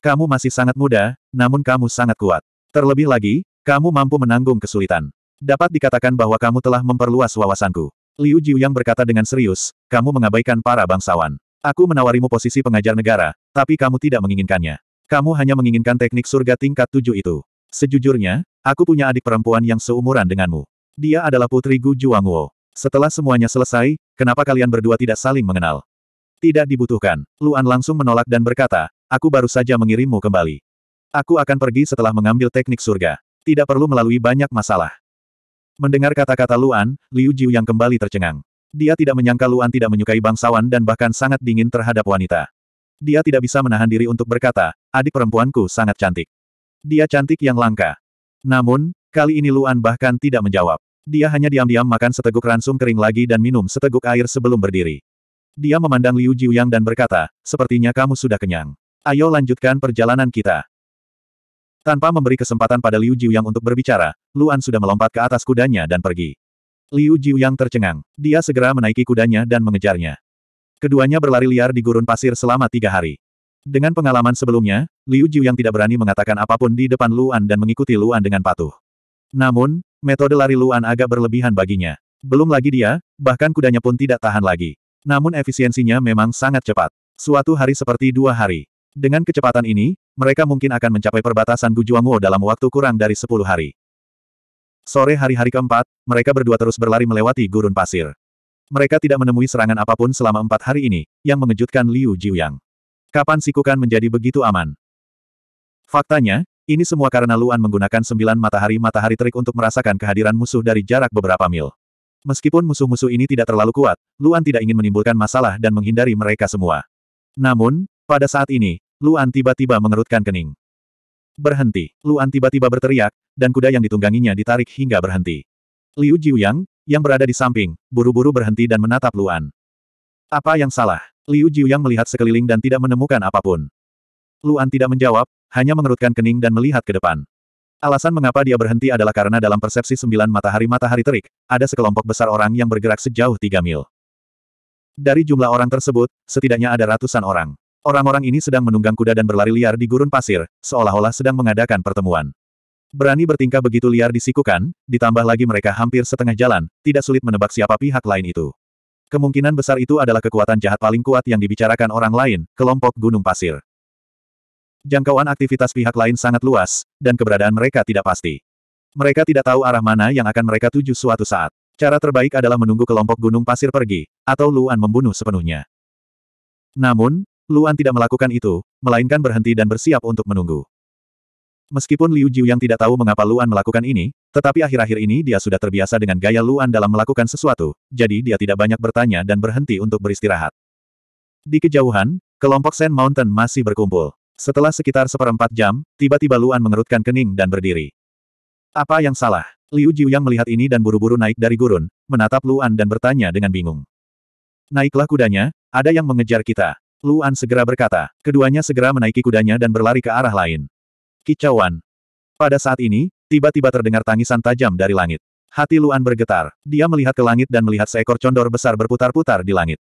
Kamu masih sangat muda, namun kamu sangat kuat. Terlebih lagi, kamu mampu menanggung kesulitan. Dapat dikatakan bahwa kamu telah memperluas wawasanku. Liu Jiuyang berkata dengan serius, kamu mengabaikan para bangsawan. Aku menawarimu posisi pengajar negara, tapi kamu tidak menginginkannya. Kamu hanya menginginkan teknik surga tingkat tujuh itu. Sejujurnya, aku punya adik perempuan yang seumuran denganmu. Dia adalah putri Gu Juangwo. Setelah semuanya selesai, kenapa kalian berdua tidak saling mengenal? Tidak dibutuhkan. Luan langsung menolak dan berkata, aku baru saja mengirimmu kembali. Aku akan pergi setelah mengambil teknik surga. Tidak perlu melalui banyak masalah. Mendengar kata-kata Luan, Liu Jiu yang kembali tercengang. Dia tidak menyangka Luan tidak menyukai bangsawan dan bahkan sangat dingin terhadap wanita. Dia tidak bisa menahan diri untuk berkata, adik perempuanku sangat cantik. Dia cantik yang langka. Namun, kali ini Luan bahkan tidak menjawab. Dia hanya diam-diam makan seteguk ransum kering lagi dan minum seteguk air sebelum berdiri. Dia memandang Liu Jiuyang dan berkata, sepertinya kamu sudah kenyang. Ayo lanjutkan perjalanan kita. Tanpa memberi kesempatan pada Liu Jiuyang untuk berbicara, Luan sudah melompat ke atas kudanya dan pergi. Liu yang tercengang. Dia segera menaiki kudanya dan mengejarnya. Keduanya berlari liar di gurun pasir selama tiga hari. Dengan pengalaman sebelumnya, Liu yang tidak berani mengatakan apapun di depan Luan dan mengikuti Luan dengan patuh. Namun, metode lari Luan agak berlebihan baginya. Belum lagi dia, bahkan kudanya pun tidak tahan lagi. Namun efisiensinya memang sangat cepat. Suatu hari seperti dua hari. Dengan kecepatan ini, mereka mungkin akan mencapai perbatasan Gujuanguo dalam waktu kurang dari sepuluh hari. Sore hari-hari keempat, mereka berdua terus berlari melewati gurun pasir. Mereka tidak menemui serangan apapun selama empat hari ini, yang mengejutkan Liu Jiuyang. Kapan Sikukan menjadi begitu aman? Faktanya, ini semua karena Luan menggunakan sembilan matahari-matahari terik untuk merasakan kehadiran musuh dari jarak beberapa mil. Meskipun musuh-musuh ini tidak terlalu kuat, Luan tidak ingin menimbulkan masalah dan menghindari mereka semua. Namun, pada saat ini, Luan tiba-tiba mengerutkan kening. Berhenti. Luan tiba-tiba berteriak, dan kuda yang ditungganginya ditarik hingga berhenti. Liu Jiuyang, yang berada di samping, buru-buru berhenti dan menatap Luan. Apa yang salah? Liu Jiuyang melihat sekeliling dan tidak menemukan apapun. Luan tidak menjawab, hanya mengerutkan kening dan melihat ke depan. Alasan mengapa dia berhenti adalah karena dalam persepsi sembilan matahari-matahari terik, ada sekelompok besar orang yang bergerak sejauh tiga mil. Dari jumlah orang tersebut, setidaknya ada ratusan orang. Orang-orang ini sedang menunggang kuda dan berlari liar di gurun pasir, seolah-olah sedang mengadakan pertemuan. Berani bertingkah begitu liar disikukan, ditambah lagi mereka hampir setengah jalan, tidak sulit menebak siapa pihak lain itu. Kemungkinan besar itu adalah kekuatan jahat paling kuat yang dibicarakan orang lain, kelompok gunung pasir. Jangkauan aktivitas pihak lain sangat luas, dan keberadaan mereka tidak pasti. Mereka tidak tahu arah mana yang akan mereka tuju suatu saat. Cara terbaik adalah menunggu kelompok gunung pasir pergi, atau Luan membunuh sepenuhnya. Namun, Luan tidak melakukan itu, melainkan berhenti dan bersiap untuk menunggu. Meskipun Liu Jiu yang tidak tahu mengapa Luan melakukan ini, tetapi akhir-akhir ini dia sudah terbiasa dengan gaya Luan dalam melakukan sesuatu, jadi dia tidak banyak bertanya dan berhenti untuk beristirahat. Di kejauhan, kelompok Sand Mountain masih berkumpul. Setelah sekitar seperempat jam, tiba-tiba Luan mengerutkan kening dan berdiri. Apa yang salah? Liu Jiu yang melihat ini dan buru-buru naik dari gurun, menatap Luan dan bertanya dengan bingung. Naiklah kudanya, ada yang mengejar kita. Luan segera berkata, keduanya segera menaiki kudanya dan berlari ke arah lain. Kicauan. Pada saat ini, tiba-tiba terdengar tangisan tajam dari langit. Hati Luan bergetar, dia melihat ke langit dan melihat seekor condor besar berputar-putar di langit.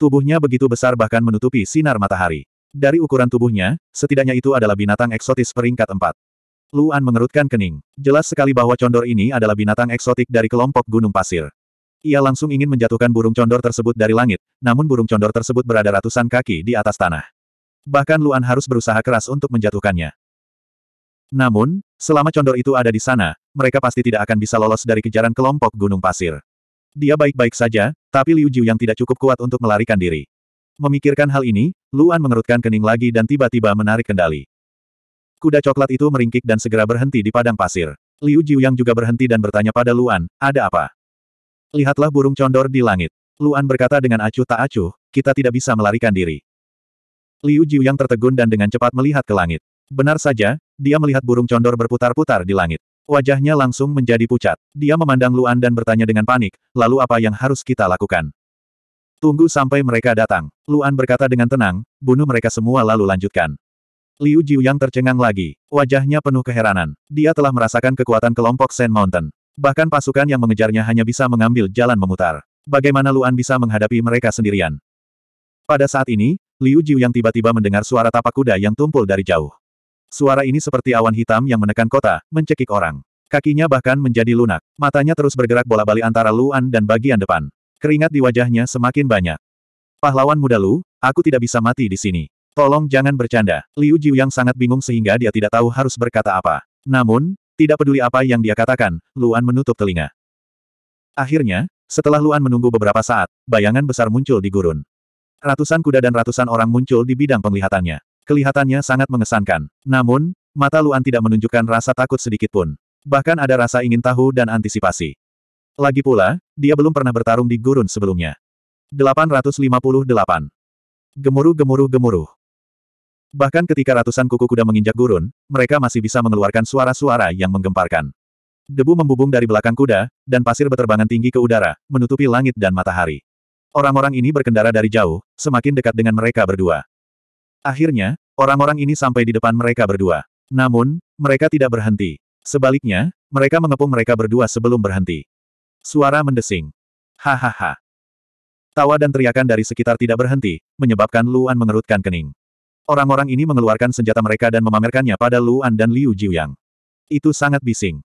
Tubuhnya begitu besar bahkan menutupi sinar matahari. Dari ukuran tubuhnya, setidaknya itu adalah binatang eksotis peringkat 4. Luan mengerutkan kening. Jelas sekali bahwa condor ini adalah binatang eksotik dari kelompok gunung pasir. Ia langsung ingin menjatuhkan burung condor tersebut dari langit, namun burung condor tersebut berada ratusan kaki di atas tanah. Bahkan Luan harus berusaha keras untuk menjatuhkannya. Namun, selama condor itu ada di sana, mereka pasti tidak akan bisa lolos dari kejaran kelompok gunung pasir. Dia baik-baik saja, tapi Liu Jiu yang tidak cukup kuat untuk melarikan diri. Memikirkan hal ini, Luan mengerutkan kening lagi dan tiba-tiba menarik kendali. Kuda coklat itu meringkik dan segera berhenti di padang pasir. Liu Jiu yang juga berhenti dan bertanya pada Luan, ada apa? Lihatlah burung condor di langit. Luan berkata dengan acuh tak acuh, kita tidak bisa melarikan diri. Liu Jiuyang tertegun dan dengan cepat melihat ke langit. Benar saja, dia melihat burung condor berputar-putar di langit. Wajahnya langsung menjadi pucat. Dia memandang Luan dan bertanya dengan panik, lalu apa yang harus kita lakukan? Tunggu sampai mereka datang. Luan berkata dengan tenang, bunuh mereka semua lalu lanjutkan. Liu Jiuyang tercengang lagi. Wajahnya penuh keheranan. Dia telah merasakan kekuatan kelompok Sand Mountain. Bahkan pasukan yang mengejarnya hanya bisa mengambil jalan memutar. Bagaimana Luan bisa menghadapi mereka sendirian? Pada saat ini, Liu Jiu yang tiba-tiba mendengar suara tapak kuda yang tumpul dari jauh. Suara ini seperti awan hitam yang menekan kota, mencekik orang. Kakinya bahkan menjadi lunak. Matanya terus bergerak bola-balik antara Luan dan bagian depan. Keringat di wajahnya semakin banyak. Pahlawan muda Lu, aku tidak bisa mati di sini. Tolong jangan bercanda. Liu Jiu yang sangat bingung sehingga dia tidak tahu harus berkata apa. Namun, tidak peduli apa yang dia katakan, Luan menutup telinga. Akhirnya, setelah Luan menunggu beberapa saat, bayangan besar muncul di gurun. Ratusan kuda dan ratusan orang muncul di bidang penglihatannya. Kelihatannya sangat mengesankan. Namun, mata Luan tidak menunjukkan rasa takut sedikit pun. Bahkan ada rasa ingin tahu dan antisipasi. Lagi pula, dia belum pernah bertarung di gurun sebelumnya. 858. Gemuruh gemuruh gemuruh. Bahkan ketika ratusan kuku kuda menginjak gurun, mereka masih bisa mengeluarkan suara-suara yang menggemparkan. Debu membubung dari belakang kuda, dan pasir berterbangan tinggi ke udara, menutupi langit dan matahari. Orang-orang ini berkendara dari jauh, semakin dekat dengan mereka berdua. Akhirnya, orang-orang ini sampai di depan mereka berdua. Namun, mereka tidak berhenti. Sebaliknya, mereka mengepung mereka berdua sebelum berhenti. Suara mendesing. Hahaha. Tawa dan teriakan dari sekitar tidak berhenti, menyebabkan Luan mengerutkan kening. Orang-orang ini mengeluarkan senjata mereka dan memamerkannya pada Luan dan Liu Jiuyang. Itu sangat bising.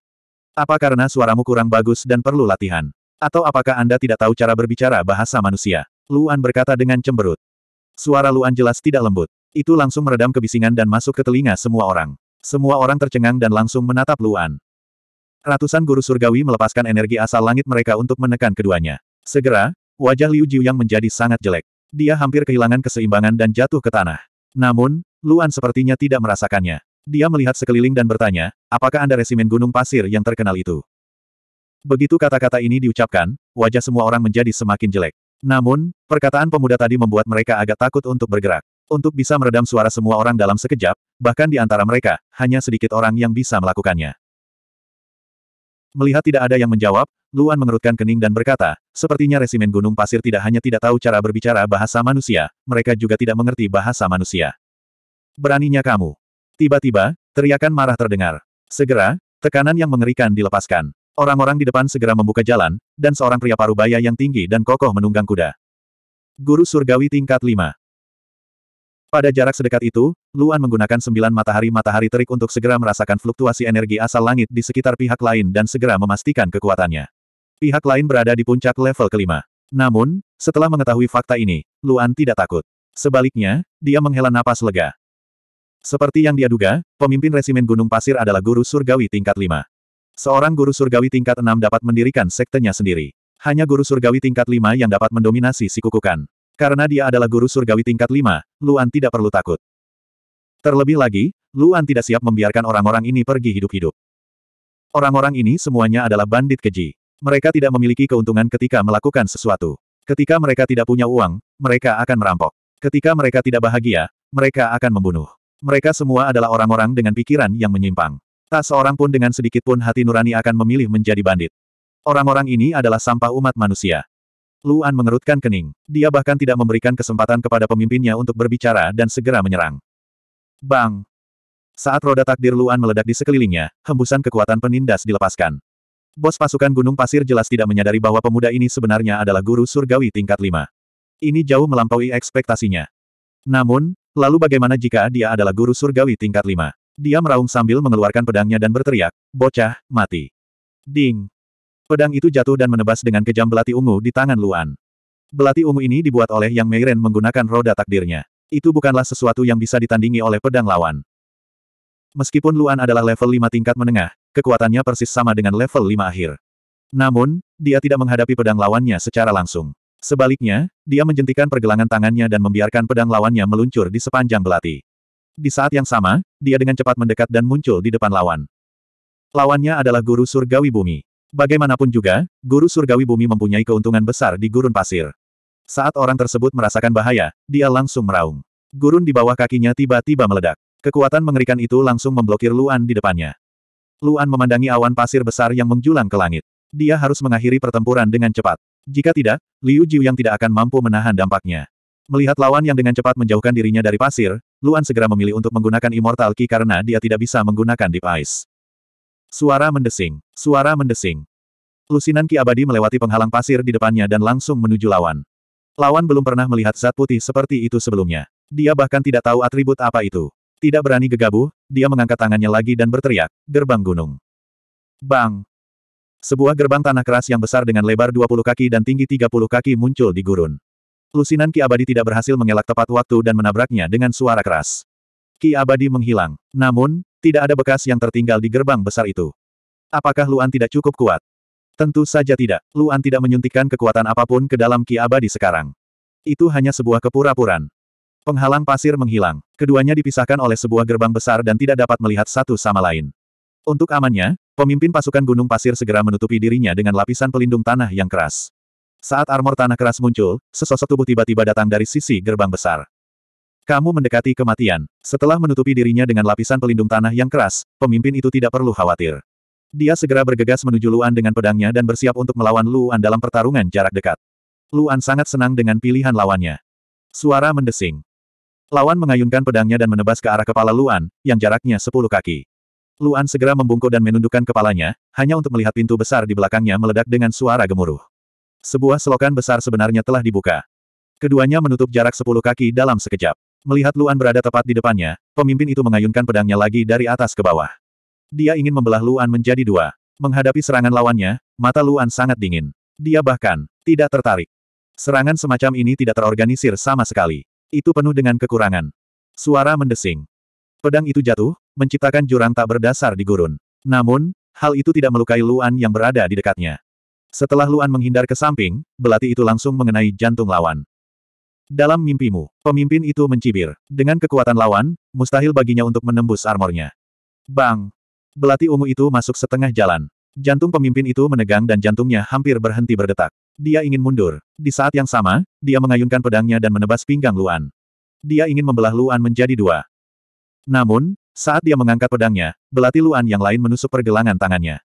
Apa karena suaramu kurang bagus dan perlu latihan? Atau apakah Anda tidak tahu cara berbicara bahasa manusia? Luan berkata dengan cemberut. Suara Luan jelas tidak lembut. Itu langsung meredam kebisingan dan masuk ke telinga semua orang. Semua orang tercengang dan langsung menatap Luan. Ratusan guru surgawi melepaskan energi asal langit mereka untuk menekan keduanya. Segera, wajah Liu Jiuyang menjadi sangat jelek. Dia hampir kehilangan keseimbangan dan jatuh ke tanah. Namun, Luan sepertinya tidak merasakannya. Dia melihat sekeliling dan bertanya, apakah Anda resimen gunung pasir yang terkenal itu? Begitu kata-kata ini diucapkan, wajah semua orang menjadi semakin jelek. Namun, perkataan pemuda tadi membuat mereka agak takut untuk bergerak. Untuk bisa meredam suara semua orang dalam sekejap, bahkan di antara mereka, hanya sedikit orang yang bisa melakukannya. Melihat tidak ada yang menjawab, Luan mengerutkan kening dan berkata, sepertinya resimen Gunung Pasir tidak hanya tidak tahu cara berbicara bahasa manusia, mereka juga tidak mengerti bahasa manusia. Beraninya kamu. Tiba-tiba, teriakan marah terdengar. Segera, tekanan yang mengerikan dilepaskan. Orang-orang di depan segera membuka jalan, dan seorang pria parubaya yang tinggi dan kokoh menunggang kuda. Guru Surgawi tingkat 5 Pada jarak sedekat itu, Luan menggunakan sembilan matahari-matahari terik untuk segera merasakan fluktuasi energi asal langit di sekitar pihak lain dan segera memastikan kekuatannya. Pihak lain berada di puncak level kelima. Namun, setelah mengetahui fakta ini, Luan tidak takut. Sebaliknya, dia menghela napas lega. Seperti yang dia duga, pemimpin resimen Gunung Pasir adalah guru surgawi tingkat lima. Seorang guru surgawi tingkat enam dapat mendirikan sektenya sendiri. Hanya guru surgawi tingkat lima yang dapat mendominasi si kukukan. Karena dia adalah guru surgawi tingkat 5, Luan tidak perlu takut. Terlebih lagi, Luan tidak siap membiarkan orang-orang ini pergi hidup-hidup. Orang-orang ini semuanya adalah bandit keji. Mereka tidak memiliki keuntungan ketika melakukan sesuatu. Ketika mereka tidak punya uang, mereka akan merampok. Ketika mereka tidak bahagia, mereka akan membunuh. Mereka semua adalah orang-orang dengan pikiran yang menyimpang. Tak seorang pun dengan sedikit pun hati nurani akan memilih menjadi bandit. Orang-orang ini adalah sampah umat manusia. Luan mengerutkan kening. Dia bahkan tidak memberikan kesempatan kepada pemimpinnya untuk berbicara dan segera menyerang. Bang! Saat roda takdir Luan meledak di sekelilingnya, hembusan kekuatan penindas dilepaskan. Bos pasukan Gunung Pasir jelas tidak menyadari bahwa pemuda ini sebenarnya adalah guru surgawi tingkat 5. Ini jauh melampaui ekspektasinya. Namun, lalu bagaimana jika dia adalah guru surgawi tingkat 5? Dia meraung sambil mengeluarkan pedangnya dan berteriak, bocah, mati. Ding! Pedang itu jatuh dan menebas dengan kejam belati ungu di tangan Luan. Belati ungu ini dibuat oleh Yang Meiren menggunakan roda takdirnya. Itu bukanlah sesuatu yang bisa ditandingi oleh pedang lawan. Meskipun Luan adalah level 5 tingkat menengah, kekuatannya persis sama dengan level 5 akhir. Namun, dia tidak menghadapi pedang lawannya secara langsung. Sebaliknya, dia menjentikan pergelangan tangannya dan membiarkan pedang lawannya meluncur di sepanjang belati. Di saat yang sama, dia dengan cepat mendekat dan muncul di depan lawan. Lawannya adalah guru surgawi bumi. Bagaimanapun juga, guru surgawi bumi mempunyai keuntungan besar di gurun pasir. Saat orang tersebut merasakan bahaya, dia langsung meraung. Gurun di bawah kakinya tiba-tiba meledak. Kekuatan mengerikan itu langsung memblokir Luan di depannya. Luan memandangi awan pasir besar yang menjulang ke langit. Dia harus mengakhiri pertempuran dengan cepat. Jika tidak, Liu Jiu yang tidak akan mampu menahan dampaknya. Melihat lawan yang dengan cepat menjauhkan dirinya dari pasir, Luan segera memilih untuk menggunakan Immortal Ki karena dia tidak bisa menggunakan Deep Ice. Suara mendesing. Suara mendesing. Lusinan Ki abadi melewati penghalang pasir di depannya dan langsung menuju lawan. Lawan belum pernah melihat zat putih seperti itu sebelumnya. Dia bahkan tidak tahu atribut apa itu. Tidak berani gegabah, dia mengangkat tangannya lagi dan berteriak, gerbang gunung. Bang! Sebuah gerbang tanah keras yang besar dengan lebar 20 kaki dan tinggi 30 kaki muncul di gurun. Lusinan Ki Abadi tidak berhasil mengelak tepat waktu dan menabraknya dengan suara keras. Ki Abadi menghilang. Namun, tidak ada bekas yang tertinggal di gerbang besar itu. Apakah Luan tidak cukup kuat? Tentu saja tidak. Luan tidak menyuntikkan kekuatan apapun ke dalam Ki Abadi sekarang. Itu hanya sebuah kepura puraan Penghalang pasir menghilang. Keduanya dipisahkan oleh sebuah gerbang besar dan tidak dapat melihat satu sama lain. Untuk amannya, pemimpin pasukan gunung pasir segera menutupi dirinya dengan lapisan pelindung tanah yang keras. Saat armor tanah keras muncul, sesosok tubuh tiba-tiba datang dari sisi gerbang besar. Kamu mendekati kematian. Setelah menutupi dirinya dengan lapisan pelindung tanah yang keras, pemimpin itu tidak perlu khawatir. Dia segera bergegas menuju Luan dengan pedangnya dan bersiap untuk melawan Luan dalam pertarungan jarak dekat. Luan sangat senang dengan pilihan lawannya. Suara mendesing. Lawan mengayunkan pedangnya dan menebas ke arah kepala Luan, yang jaraknya sepuluh kaki. Luan segera membungkuk dan menundukkan kepalanya, hanya untuk melihat pintu besar di belakangnya meledak dengan suara gemuruh. Sebuah selokan besar sebenarnya telah dibuka. Keduanya menutup jarak sepuluh kaki dalam sekejap. Melihat Luan berada tepat di depannya, pemimpin itu mengayunkan pedangnya lagi dari atas ke bawah. Dia ingin membelah Luan menjadi dua. Menghadapi serangan lawannya, mata Luan sangat dingin. Dia bahkan tidak tertarik. Serangan semacam ini tidak terorganisir sama sekali. Itu penuh dengan kekurangan. Suara mendesing. Pedang itu jatuh, menciptakan jurang tak berdasar di gurun. Namun, hal itu tidak melukai Luan yang berada di dekatnya. Setelah Luan menghindar ke samping, belati itu langsung mengenai jantung lawan. Dalam mimpimu, pemimpin itu mencibir. Dengan kekuatan lawan, mustahil baginya untuk menembus armornya. Bang! Belati ungu itu masuk setengah jalan. Jantung pemimpin itu menegang dan jantungnya hampir berhenti berdetak. Dia ingin mundur. Di saat yang sama, dia mengayunkan pedangnya dan menebas pinggang Luan. Dia ingin membelah Luan menjadi dua. Namun, saat dia mengangkat pedangnya, belati Luan yang lain menusuk pergelangan tangannya.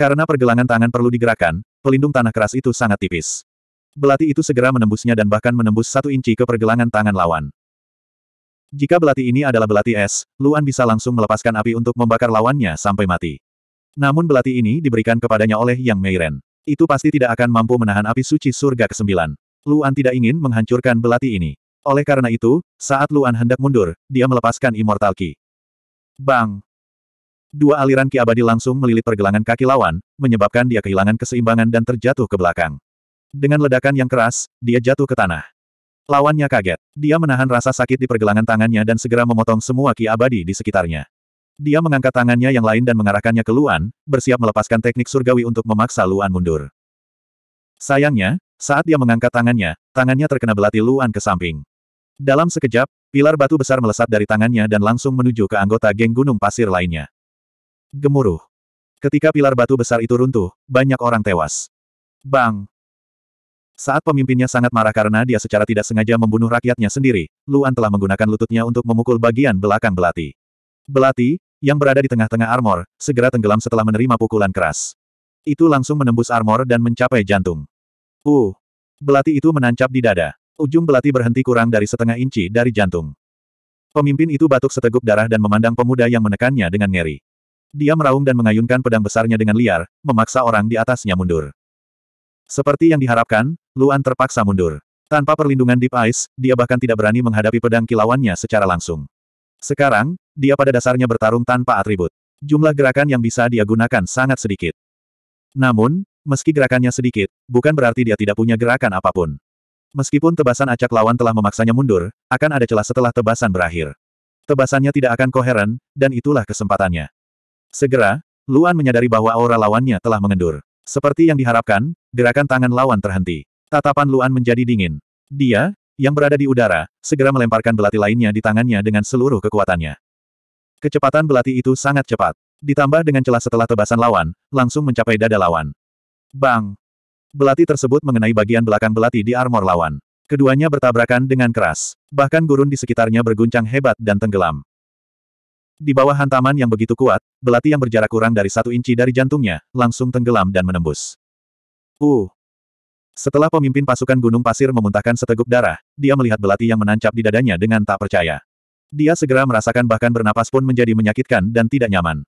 Karena pergelangan tangan perlu digerakkan, pelindung tanah keras itu sangat tipis. Belati itu segera menembusnya dan bahkan menembus satu inci ke pergelangan tangan lawan. Jika belati ini adalah belati es, Luan bisa langsung melepaskan api untuk membakar lawannya sampai mati. Namun belati ini diberikan kepadanya oleh Yang Meiren. Itu pasti tidak akan mampu menahan api suci surga ke-9. Luan tidak ingin menghancurkan belati ini. Oleh karena itu, saat Luan hendak mundur, dia melepaskan Immortal Ki. Bang! Dua aliran Ki abadi langsung melilit pergelangan kaki lawan, menyebabkan dia kehilangan keseimbangan dan terjatuh ke belakang. Dengan ledakan yang keras, dia jatuh ke tanah. Lawannya kaget. Dia menahan rasa sakit di pergelangan tangannya dan segera memotong semua ki abadi di sekitarnya. Dia mengangkat tangannya yang lain dan mengarahkannya ke Luan, bersiap melepaskan teknik surgawi untuk memaksa Luan mundur. Sayangnya, saat dia mengangkat tangannya, tangannya terkena belati Luan ke samping. Dalam sekejap, pilar batu besar melesat dari tangannya dan langsung menuju ke anggota geng gunung pasir lainnya. Gemuruh. Ketika pilar batu besar itu runtuh, banyak orang tewas. Bang! Saat pemimpinnya sangat marah karena dia secara tidak sengaja membunuh rakyatnya sendiri, Luan telah menggunakan lututnya untuk memukul bagian belakang belati. Belati, yang berada di tengah-tengah armor, segera tenggelam setelah menerima pukulan keras. Itu langsung menembus armor dan mencapai jantung. Uh! Belati itu menancap di dada. Ujung belati berhenti kurang dari setengah inci dari jantung. Pemimpin itu batuk seteguk darah dan memandang pemuda yang menekannya dengan ngeri. Dia meraung dan mengayunkan pedang besarnya dengan liar, memaksa orang di atasnya mundur. Seperti yang diharapkan, Luan terpaksa mundur. Tanpa perlindungan Deep Ice, dia bahkan tidak berani menghadapi pedang kilauannya secara langsung. Sekarang, dia pada dasarnya bertarung tanpa atribut. Jumlah gerakan yang bisa dia gunakan sangat sedikit. Namun, meski gerakannya sedikit, bukan berarti dia tidak punya gerakan apapun. Meskipun tebasan acak lawan telah memaksanya mundur, akan ada celah setelah tebasan berakhir. Tebasannya tidak akan koheren, dan itulah kesempatannya. Segera, Luan menyadari bahwa aura lawannya telah mengendur. Seperti yang diharapkan, gerakan tangan lawan terhenti. Tatapan Luan menjadi dingin. Dia, yang berada di udara, segera melemparkan belati lainnya di tangannya dengan seluruh kekuatannya. Kecepatan belati itu sangat cepat. Ditambah dengan celah setelah tebasan lawan, langsung mencapai dada lawan. Bang! Belati tersebut mengenai bagian belakang belati di armor lawan. Keduanya bertabrakan dengan keras. Bahkan gurun di sekitarnya berguncang hebat dan tenggelam. Di bawah hantaman yang begitu kuat, belati yang berjarak kurang dari satu inci dari jantungnya, langsung tenggelam dan menembus. Uh! Setelah pemimpin pasukan Gunung Pasir memuntahkan seteguk darah, dia melihat belati yang menancap di dadanya dengan tak percaya. Dia segera merasakan bahkan bernapas pun menjadi menyakitkan dan tidak nyaman.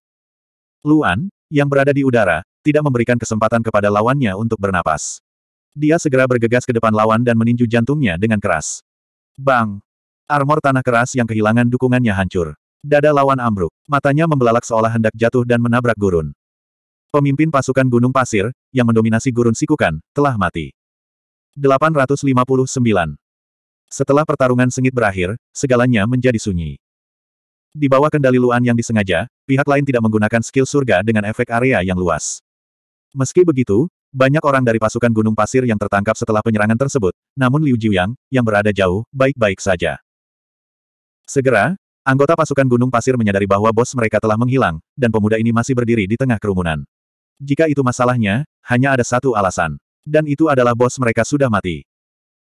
Luan, yang berada di udara, tidak memberikan kesempatan kepada lawannya untuk bernapas. Dia segera bergegas ke depan lawan dan meninju jantungnya dengan keras. Bang! Armor tanah keras yang kehilangan dukungannya hancur. Dada lawan ambruk, matanya membelalak seolah hendak jatuh dan menabrak gurun. Pemimpin pasukan Gunung Pasir, yang mendominasi gurun Sikukan, telah mati. 859. Setelah pertarungan sengit berakhir, segalanya menjadi sunyi. Di bawah kendali Luan yang disengaja, pihak lain tidak menggunakan skill surga dengan efek area yang luas. Meski begitu, banyak orang dari pasukan Gunung Pasir yang tertangkap setelah penyerangan tersebut, namun Liu Jiuyang, yang berada jauh, baik-baik saja. Segera, anggota pasukan Gunung Pasir menyadari bahwa bos mereka telah menghilang, dan pemuda ini masih berdiri di tengah kerumunan. Jika itu masalahnya, hanya ada satu alasan. Dan itu adalah bos mereka sudah mati.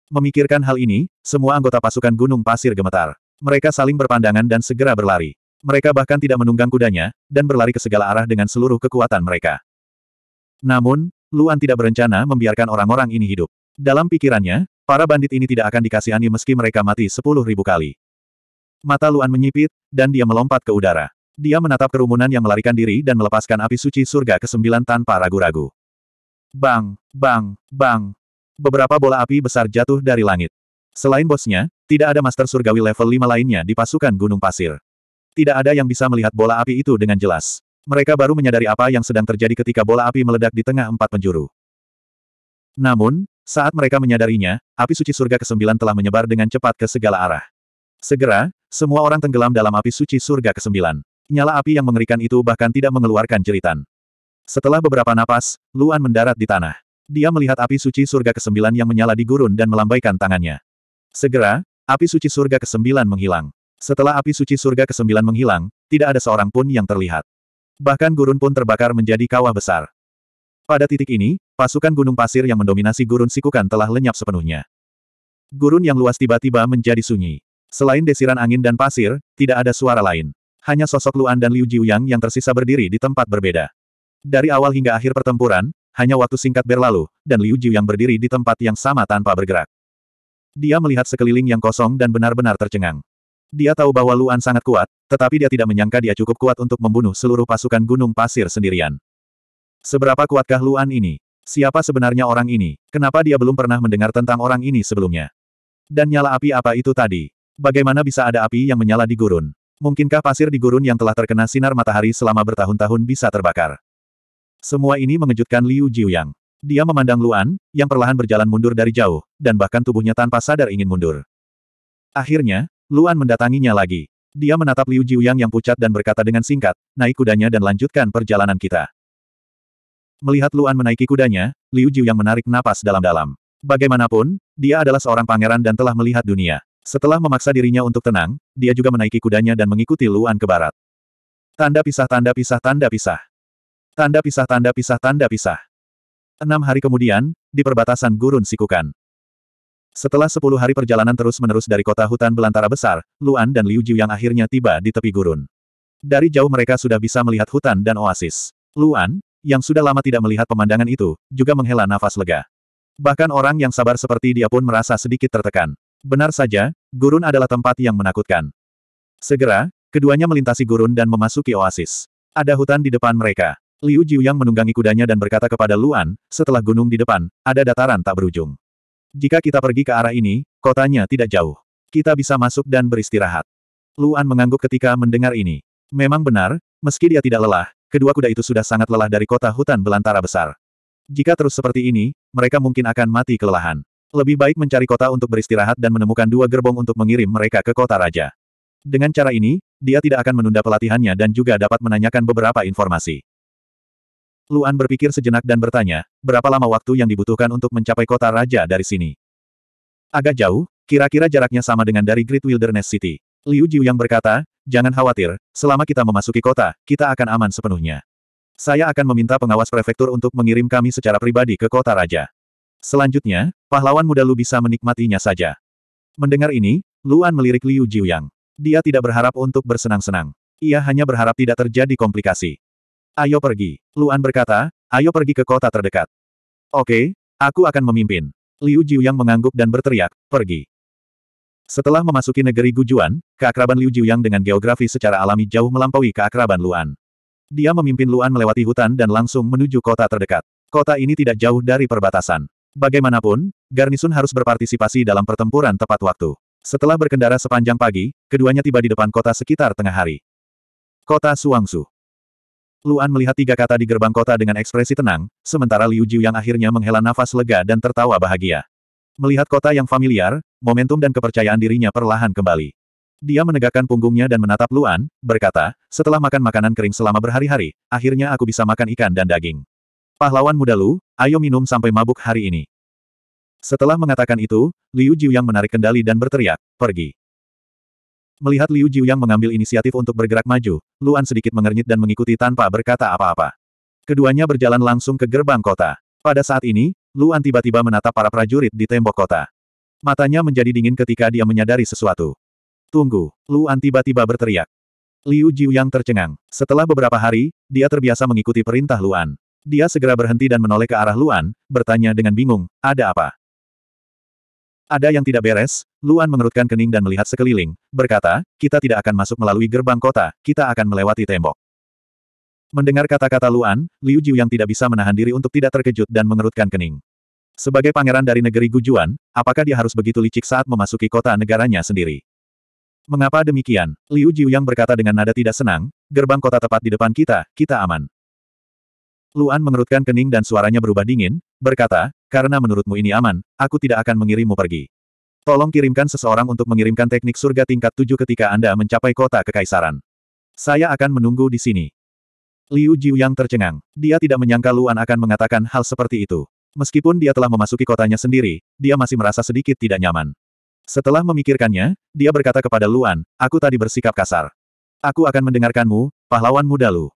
Memikirkan hal ini, semua anggota pasukan Gunung Pasir gemetar. Mereka saling berpandangan dan segera berlari. Mereka bahkan tidak menunggang kudanya, dan berlari ke segala arah dengan seluruh kekuatan mereka. Namun, Luan tidak berencana membiarkan orang-orang ini hidup. Dalam pikirannya, para bandit ini tidak akan dikasihani meski mereka mati sepuluh ribu kali. Mata Luan menyipit, dan dia melompat ke udara. Dia menatap kerumunan yang melarikan diri dan melepaskan api suci surga ke sembilan tanpa ragu-ragu. Bang, bang, bang, Beberapa bola api besar jatuh dari langit. Selain bosnya, tidak ada master surgawi level 5 lainnya di pasukan Gunung Pasir. Tidak ada yang bisa melihat bola api itu dengan jelas. Mereka baru menyadari apa yang sedang terjadi ketika bola api meledak di tengah empat penjuru. Namun, saat mereka menyadarinya, api suci surga ke-9 telah menyebar dengan cepat ke segala arah. Segera, semua orang tenggelam dalam api suci surga ke-9. Nyala api yang mengerikan itu bahkan tidak mengeluarkan jeritan. Setelah beberapa napas, Luan mendarat di tanah. Dia melihat api suci surga ke-9 yang menyala di gurun dan melambaikan tangannya. Segera, api suci surga ke-9 menghilang. Setelah api suci surga ke-9 menghilang, tidak ada seorang pun yang terlihat. Bahkan gurun pun terbakar menjadi kawah besar. Pada titik ini, pasukan gunung pasir yang mendominasi gurun sikukan telah lenyap sepenuhnya. Gurun yang luas tiba-tiba menjadi sunyi. Selain desiran angin dan pasir, tidak ada suara lain. Hanya sosok Luan dan Liu Jiuyang yang tersisa berdiri di tempat berbeda. Dari awal hingga akhir pertempuran, hanya waktu singkat berlalu, dan Liu Jiu yang berdiri di tempat yang sama tanpa bergerak. Dia melihat sekeliling yang kosong dan benar-benar tercengang. Dia tahu bahwa Luan sangat kuat, tetapi dia tidak menyangka dia cukup kuat untuk membunuh seluruh pasukan gunung pasir sendirian. Seberapa kuatkah Luan ini? Siapa sebenarnya orang ini? Kenapa dia belum pernah mendengar tentang orang ini sebelumnya? Dan nyala api apa itu tadi? Bagaimana bisa ada api yang menyala di gurun? Mungkinkah pasir di gurun yang telah terkena sinar matahari selama bertahun-tahun bisa terbakar? Semua ini mengejutkan Liu Jiuyang. Dia memandang Luan, yang perlahan berjalan mundur dari jauh, dan bahkan tubuhnya tanpa sadar ingin mundur. Akhirnya, Luan mendatanginya lagi. Dia menatap Liu Jiuyang yang pucat dan berkata dengan singkat, naik kudanya dan lanjutkan perjalanan kita. Melihat Luan menaiki kudanya, Liu Jiuyang menarik napas dalam-dalam. Bagaimanapun, dia adalah seorang pangeran dan telah melihat dunia. Setelah memaksa dirinya untuk tenang, dia juga menaiki kudanya dan mengikuti Luan ke barat. Tanda pisah tanda pisah tanda pisah. Tanda pisah tanda pisah tanda pisah. Enam hari kemudian, di perbatasan gurun Sikukan. Setelah sepuluh hari perjalanan terus-menerus dari kota hutan belantara besar, Luan dan Liu Jiu yang akhirnya tiba di tepi gurun. Dari jauh mereka sudah bisa melihat hutan dan oasis. Luan, yang sudah lama tidak melihat pemandangan itu, juga menghela nafas lega. Bahkan orang yang sabar seperti dia pun merasa sedikit tertekan. Benar saja, gurun adalah tempat yang menakutkan. Segera, keduanya melintasi gurun dan memasuki oasis. Ada hutan di depan mereka. Liu Jiuyang menunggangi kudanya dan berkata kepada Luan, setelah gunung di depan, ada dataran tak berujung. Jika kita pergi ke arah ini, kotanya tidak jauh. Kita bisa masuk dan beristirahat. Luan mengangguk ketika mendengar ini. Memang benar, meski dia tidak lelah, kedua kuda itu sudah sangat lelah dari kota hutan belantara besar. Jika terus seperti ini, mereka mungkin akan mati kelelahan. Lebih baik mencari kota untuk beristirahat dan menemukan dua gerbong untuk mengirim mereka ke kota raja. Dengan cara ini, dia tidak akan menunda pelatihannya dan juga dapat menanyakan beberapa informasi. Luan berpikir sejenak dan bertanya, berapa lama waktu yang dibutuhkan untuk mencapai kota raja dari sini? Agak jauh, kira-kira jaraknya sama dengan dari Great Wilderness City. Liu Jiu yang berkata, jangan khawatir, selama kita memasuki kota, kita akan aman sepenuhnya. Saya akan meminta pengawas prefektur untuk mengirim kami secara pribadi ke kota raja. Selanjutnya, pahlawan muda Lu bisa menikmatinya saja. Mendengar ini, Luan melirik Liu Jiuyang. Dia tidak berharap untuk bersenang-senang. Ia hanya berharap tidak terjadi komplikasi. Ayo pergi. Luan berkata, ayo pergi ke kota terdekat. Oke, aku akan memimpin. Liu Jiuyang mengangguk dan berteriak, pergi. Setelah memasuki negeri Gujuan, keakraban Liu Jiuyang dengan geografi secara alami jauh melampaui keakraban Luan. Dia memimpin Luan melewati hutan dan langsung menuju kota terdekat. Kota ini tidak jauh dari perbatasan. Bagaimanapun, garnisun harus berpartisipasi dalam pertempuran tepat waktu. Setelah berkendara sepanjang pagi, keduanya tiba di depan kota sekitar tengah hari. Kota Suangsu. Luan melihat tiga kata di gerbang kota dengan ekspresi tenang, sementara Liu Jiu yang akhirnya menghela nafas lega dan tertawa bahagia. Melihat kota yang familiar, momentum dan kepercayaan dirinya perlahan kembali. Dia menegakkan punggungnya dan menatap Luan, berkata, setelah makan makanan kering selama berhari-hari, akhirnya aku bisa makan ikan dan daging. Pahlawan muda Lu, ayo minum sampai mabuk hari ini. Setelah mengatakan itu, Liu Jiu yang menarik kendali dan berteriak, pergi. Melihat Liu yang mengambil inisiatif untuk bergerak maju, Luan sedikit mengernyit dan mengikuti tanpa berkata apa-apa. Keduanya berjalan langsung ke gerbang kota. Pada saat ini, Luan tiba-tiba menatap para prajurit di tembok kota. Matanya menjadi dingin ketika dia menyadari sesuatu. Tunggu, Luan tiba-tiba berteriak. Liu yang tercengang. Setelah beberapa hari, dia terbiasa mengikuti perintah Luan. Dia segera berhenti dan menoleh ke arah Luan, bertanya dengan bingung, ada apa? Ada yang tidak beres, Luan mengerutkan kening dan melihat sekeliling, berkata, kita tidak akan masuk melalui gerbang kota, kita akan melewati tembok. Mendengar kata-kata Luan, Liu Jiu yang tidak bisa menahan diri untuk tidak terkejut dan mengerutkan kening. Sebagai pangeran dari negeri Gujuan, apakah dia harus begitu licik saat memasuki kota negaranya sendiri? Mengapa demikian? Liu Jiu yang berkata dengan nada tidak senang, gerbang kota tepat di depan kita, kita aman. Luan mengerutkan kening dan suaranya berubah dingin, berkata, karena menurutmu ini aman, aku tidak akan mengirimmu pergi. Tolong kirimkan seseorang untuk mengirimkan teknik surga tingkat tujuh ketika Anda mencapai kota kekaisaran. Saya akan menunggu di sini. Liu Jiuyang tercengang. Dia tidak menyangka Luan akan mengatakan hal seperti itu. Meskipun dia telah memasuki kotanya sendiri, dia masih merasa sedikit tidak nyaman. Setelah memikirkannya, dia berkata kepada Luan, aku tadi bersikap kasar. Aku akan mendengarkanmu, pahlawan muda Lu.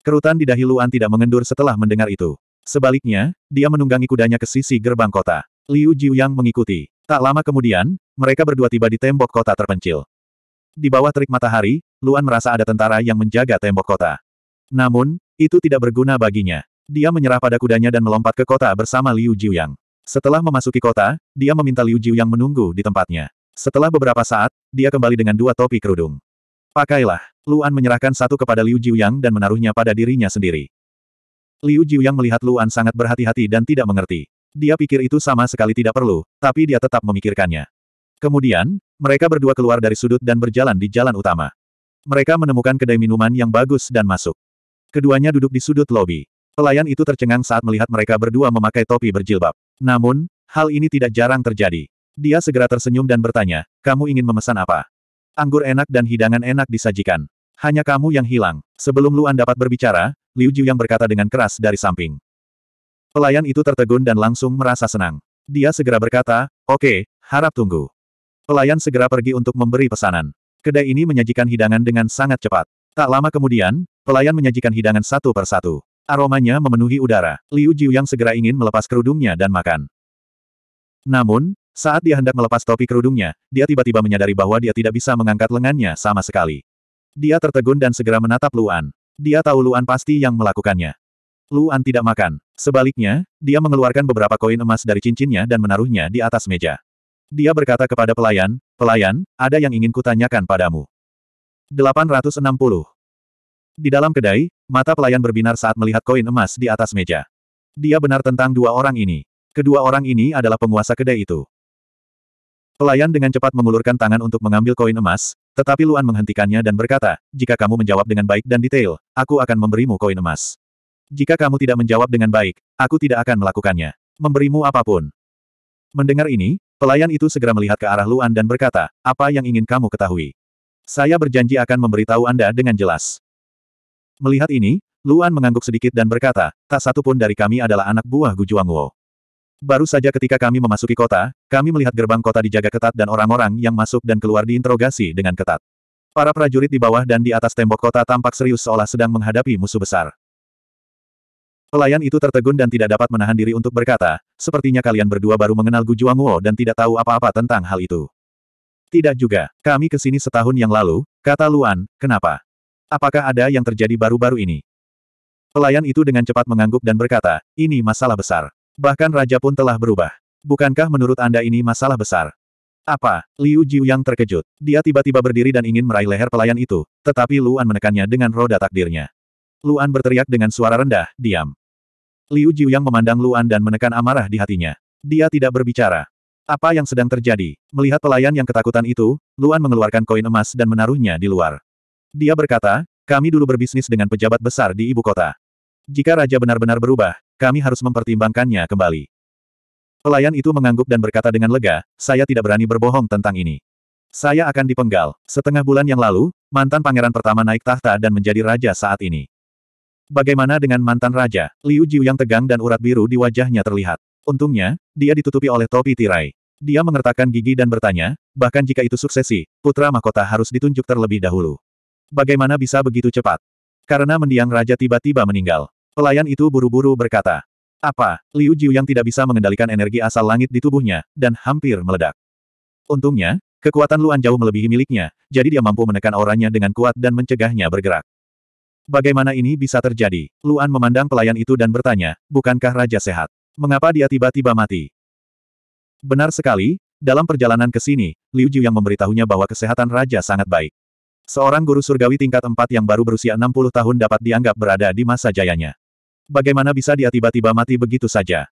Kerutan di dahi Luan tidak mengendur setelah mendengar itu. Sebaliknya, dia menunggangi kudanya ke sisi gerbang kota. Liu Jiuyang mengikuti. Tak lama kemudian, mereka berdua tiba di tembok kota terpencil. Di bawah terik matahari, Luan merasa ada tentara yang menjaga tembok kota. Namun, itu tidak berguna baginya. Dia menyerah pada kudanya dan melompat ke kota bersama Liu Jiuyang. Setelah memasuki kota, dia meminta Liu Jiuyang menunggu di tempatnya. Setelah beberapa saat, dia kembali dengan dua topi kerudung. Pakailah. Luan menyerahkan satu kepada Liu Jiuyang dan menaruhnya pada dirinya sendiri. Liu yang melihat Luan sangat berhati-hati dan tidak mengerti. Dia pikir itu sama sekali tidak perlu, tapi dia tetap memikirkannya. Kemudian, mereka berdua keluar dari sudut dan berjalan di jalan utama. Mereka menemukan kedai minuman yang bagus dan masuk. Keduanya duduk di sudut lobi. Pelayan itu tercengang saat melihat mereka berdua memakai topi berjilbab. Namun, hal ini tidak jarang terjadi. Dia segera tersenyum dan bertanya, kamu ingin memesan apa? Anggur enak dan hidangan enak disajikan. Hanya kamu yang hilang. Sebelum Luan dapat berbicara, Liu Jiu yang berkata dengan keras dari samping. Pelayan itu tertegun dan langsung merasa senang. Dia segera berkata, oke, okay, harap tunggu. Pelayan segera pergi untuk memberi pesanan. Kedai ini menyajikan hidangan dengan sangat cepat. Tak lama kemudian, pelayan menyajikan hidangan satu persatu. Aromanya memenuhi udara. Liu Jiu yang segera ingin melepas kerudungnya dan makan. Namun, saat dia hendak melepas topi kerudungnya, dia tiba-tiba menyadari bahwa dia tidak bisa mengangkat lengannya sama sekali. Dia tertegun dan segera menatap Luan. Dia tahu Luan pasti yang melakukannya. Luan tidak makan. Sebaliknya, dia mengeluarkan beberapa koin emas dari cincinnya dan menaruhnya di atas meja. Dia berkata kepada pelayan, Pelayan, ada yang ingin kutanyakan padamu. 860. Di dalam kedai, mata pelayan berbinar saat melihat koin emas di atas meja. Dia benar tentang dua orang ini. Kedua orang ini adalah penguasa kedai itu. Pelayan dengan cepat mengulurkan tangan untuk mengambil koin emas, tetapi Luan menghentikannya dan berkata, jika kamu menjawab dengan baik dan detail, aku akan memberimu koin emas. Jika kamu tidak menjawab dengan baik, aku tidak akan melakukannya. Memberimu apapun. Mendengar ini, pelayan itu segera melihat ke arah Luan dan berkata, apa yang ingin kamu ketahui? Saya berjanji akan memberitahu Anda dengan jelas. Melihat ini, Luan mengangguk sedikit dan berkata, tak satu pun dari kami adalah anak buah Gujuangwo. Baru saja ketika kami memasuki kota, kami melihat gerbang kota dijaga ketat dan orang-orang yang masuk dan keluar diinterogasi dengan ketat. Para prajurit di bawah dan di atas tembok kota tampak serius seolah sedang menghadapi musuh besar. Pelayan itu tertegun dan tidak dapat menahan diri untuk berkata, sepertinya kalian berdua baru mengenal Gu Gujuanguo dan tidak tahu apa-apa tentang hal itu. Tidak juga, kami kesini setahun yang lalu, kata Luan, kenapa? Apakah ada yang terjadi baru-baru ini? Pelayan itu dengan cepat mengangguk dan berkata, ini masalah besar. Bahkan raja pun telah berubah. Bukankah menurut Anda ini masalah besar? Apa? Liu Jiuyang terkejut. Dia tiba-tiba berdiri dan ingin meraih leher pelayan itu, tetapi Luan menekannya dengan roda takdirnya. Luan berteriak dengan suara rendah, diam. Liu Jiuyang memandang Luan dan menekan amarah di hatinya. Dia tidak berbicara. Apa yang sedang terjadi? Melihat pelayan yang ketakutan itu, Luan mengeluarkan koin emas dan menaruhnya di luar. Dia berkata, kami dulu berbisnis dengan pejabat besar di ibu kota. Jika raja benar-benar berubah, kami harus mempertimbangkannya kembali. Pelayan itu mengangguk dan berkata dengan lega, saya tidak berani berbohong tentang ini. Saya akan dipenggal. Setengah bulan yang lalu, mantan pangeran pertama naik tahta dan menjadi raja saat ini. Bagaimana dengan mantan raja? Liu Jiu yang tegang dan urat biru di wajahnya terlihat. Untungnya, dia ditutupi oleh topi tirai. Dia mengertakkan gigi dan bertanya, bahkan jika itu suksesi, putra mahkota harus ditunjuk terlebih dahulu. Bagaimana bisa begitu cepat? Karena mendiang raja tiba-tiba meninggal. Pelayan itu buru-buru berkata. Apa? Liu Jiu yang tidak bisa mengendalikan energi asal langit di tubuhnya, dan hampir meledak. Untungnya, kekuatan Luan jauh melebihi miliknya, jadi dia mampu menekan orangnya dengan kuat dan mencegahnya bergerak. Bagaimana ini bisa terjadi? Luan memandang pelayan itu dan bertanya, bukankah Raja sehat? Mengapa dia tiba-tiba mati? Benar sekali, dalam perjalanan ke sini, Liu Jiu yang memberitahunya bahwa kesehatan Raja sangat baik. Seorang guru surgawi tingkat 4 yang baru berusia 60 tahun dapat dianggap berada di masa jayanya. Bagaimana bisa dia tiba-tiba mati begitu saja?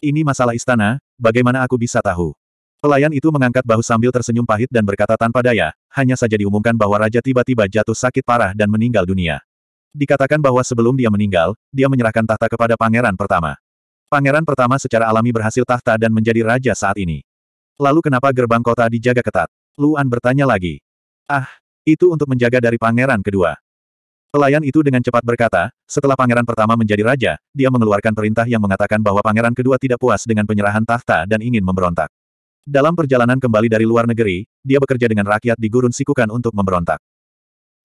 Ini masalah istana, bagaimana aku bisa tahu? Pelayan itu mengangkat bahu sambil tersenyum pahit dan berkata tanpa daya, hanya saja diumumkan bahwa raja tiba-tiba jatuh sakit parah dan meninggal dunia. Dikatakan bahwa sebelum dia meninggal, dia menyerahkan tahta kepada pangeran pertama. Pangeran pertama secara alami berhasil tahta dan menjadi raja saat ini. Lalu kenapa gerbang kota dijaga ketat? Luan bertanya lagi. Ah, itu untuk menjaga dari pangeran kedua. Pelayan itu dengan cepat berkata, setelah pangeran pertama menjadi raja, dia mengeluarkan perintah yang mengatakan bahwa pangeran kedua tidak puas dengan penyerahan tahta dan ingin memberontak. Dalam perjalanan kembali dari luar negeri, dia bekerja dengan rakyat di gurun Sikukan untuk memberontak.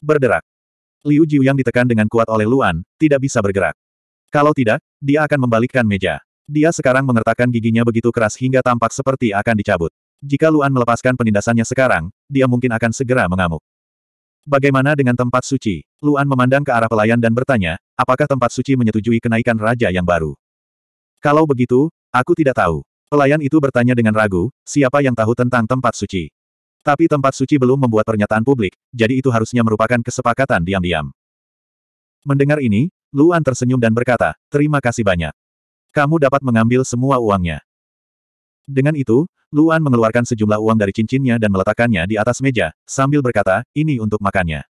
Berderak. Liu Jiu yang ditekan dengan kuat oleh Luan, tidak bisa bergerak. Kalau tidak, dia akan membalikkan meja. Dia sekarang mengertakkan giginya begitu keras hingga tampak seperti akan dicabut. Jika Luan melepaskan penindasannya sekarang, dia mungkin akan segera mengamuk. Bagaimana dengan tempat suci? Luan memandang ke arah pelayan dan bertanya, apakah tempat suci menyetujui kenaikan raja yang baru? Kalau begitu, aku tidak tahu. Pelayan itu bertanya dengan ragu, siapa yang tahu tentang tempat suci? Tapi tempat suci belum membuat pernyataan publik, jadi itu harusnya merupakan kesepakatan diam-diam. Mendengar ini, Luan tersenyum dan berkata, terima kasih banyak. Kamu dapat mengambil semua uangnya. Dengan itu, Luan mengeluarkan sejumlah uang dari cincinnya dan meletakkannya di atas meja, sambil berkata, ini untuk makannya.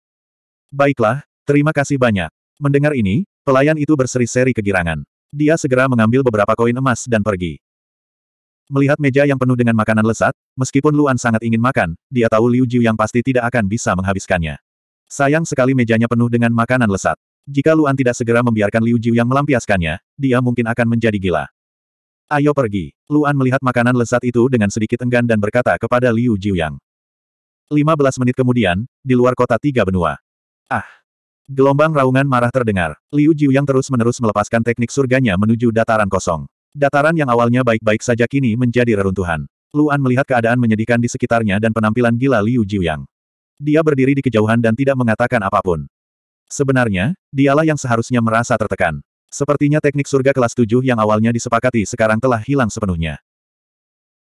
Baiklah, terima kasih banyak. Mendengar ini, pelayan itu berseri-seri kegirangan. Dia segera mengambil beberapa koin emas dan pergi. Melihat meja yang penuh dengan makanan lesat, meskipun Luan sangat ingin makan, dia tahu Liu Jiu yang pasti tidak akan bisa menghabiskannya. Sayang sekali mejanya penuh dengan makanan lesat. Jika Luan tidak segera membiarkan Liu Jiu yang melampiaskannya, dia mungkin akan menjadi gila. Ayo pergi. Luan melihat makanan lezat itu dengan sedikit enggan dan berkata kepada Liu Jiuyang. 15 menit kemudian, di luar kota tiga benua. Ah! Gelombang raungan marah terdengar. Liu Jiuyang terus-menerus melepaskan teknik surganya menuju dataran kosong. Dataran yang awalnya baik-baik saja kini menjadi reruntuhan. Luan melihat keadaan menyedihkan di sekitarnya dan penampilan gila Liu Jiuyang. Dia berdiri di kejauhan dan tidak mengatakan apapun. Sebenarnya, dialah yang seharusnya merasa tertekan. Sepertinya teknik surga kelas 7 yang awalnya disepakati sekarang telah hilang sepenuhnya.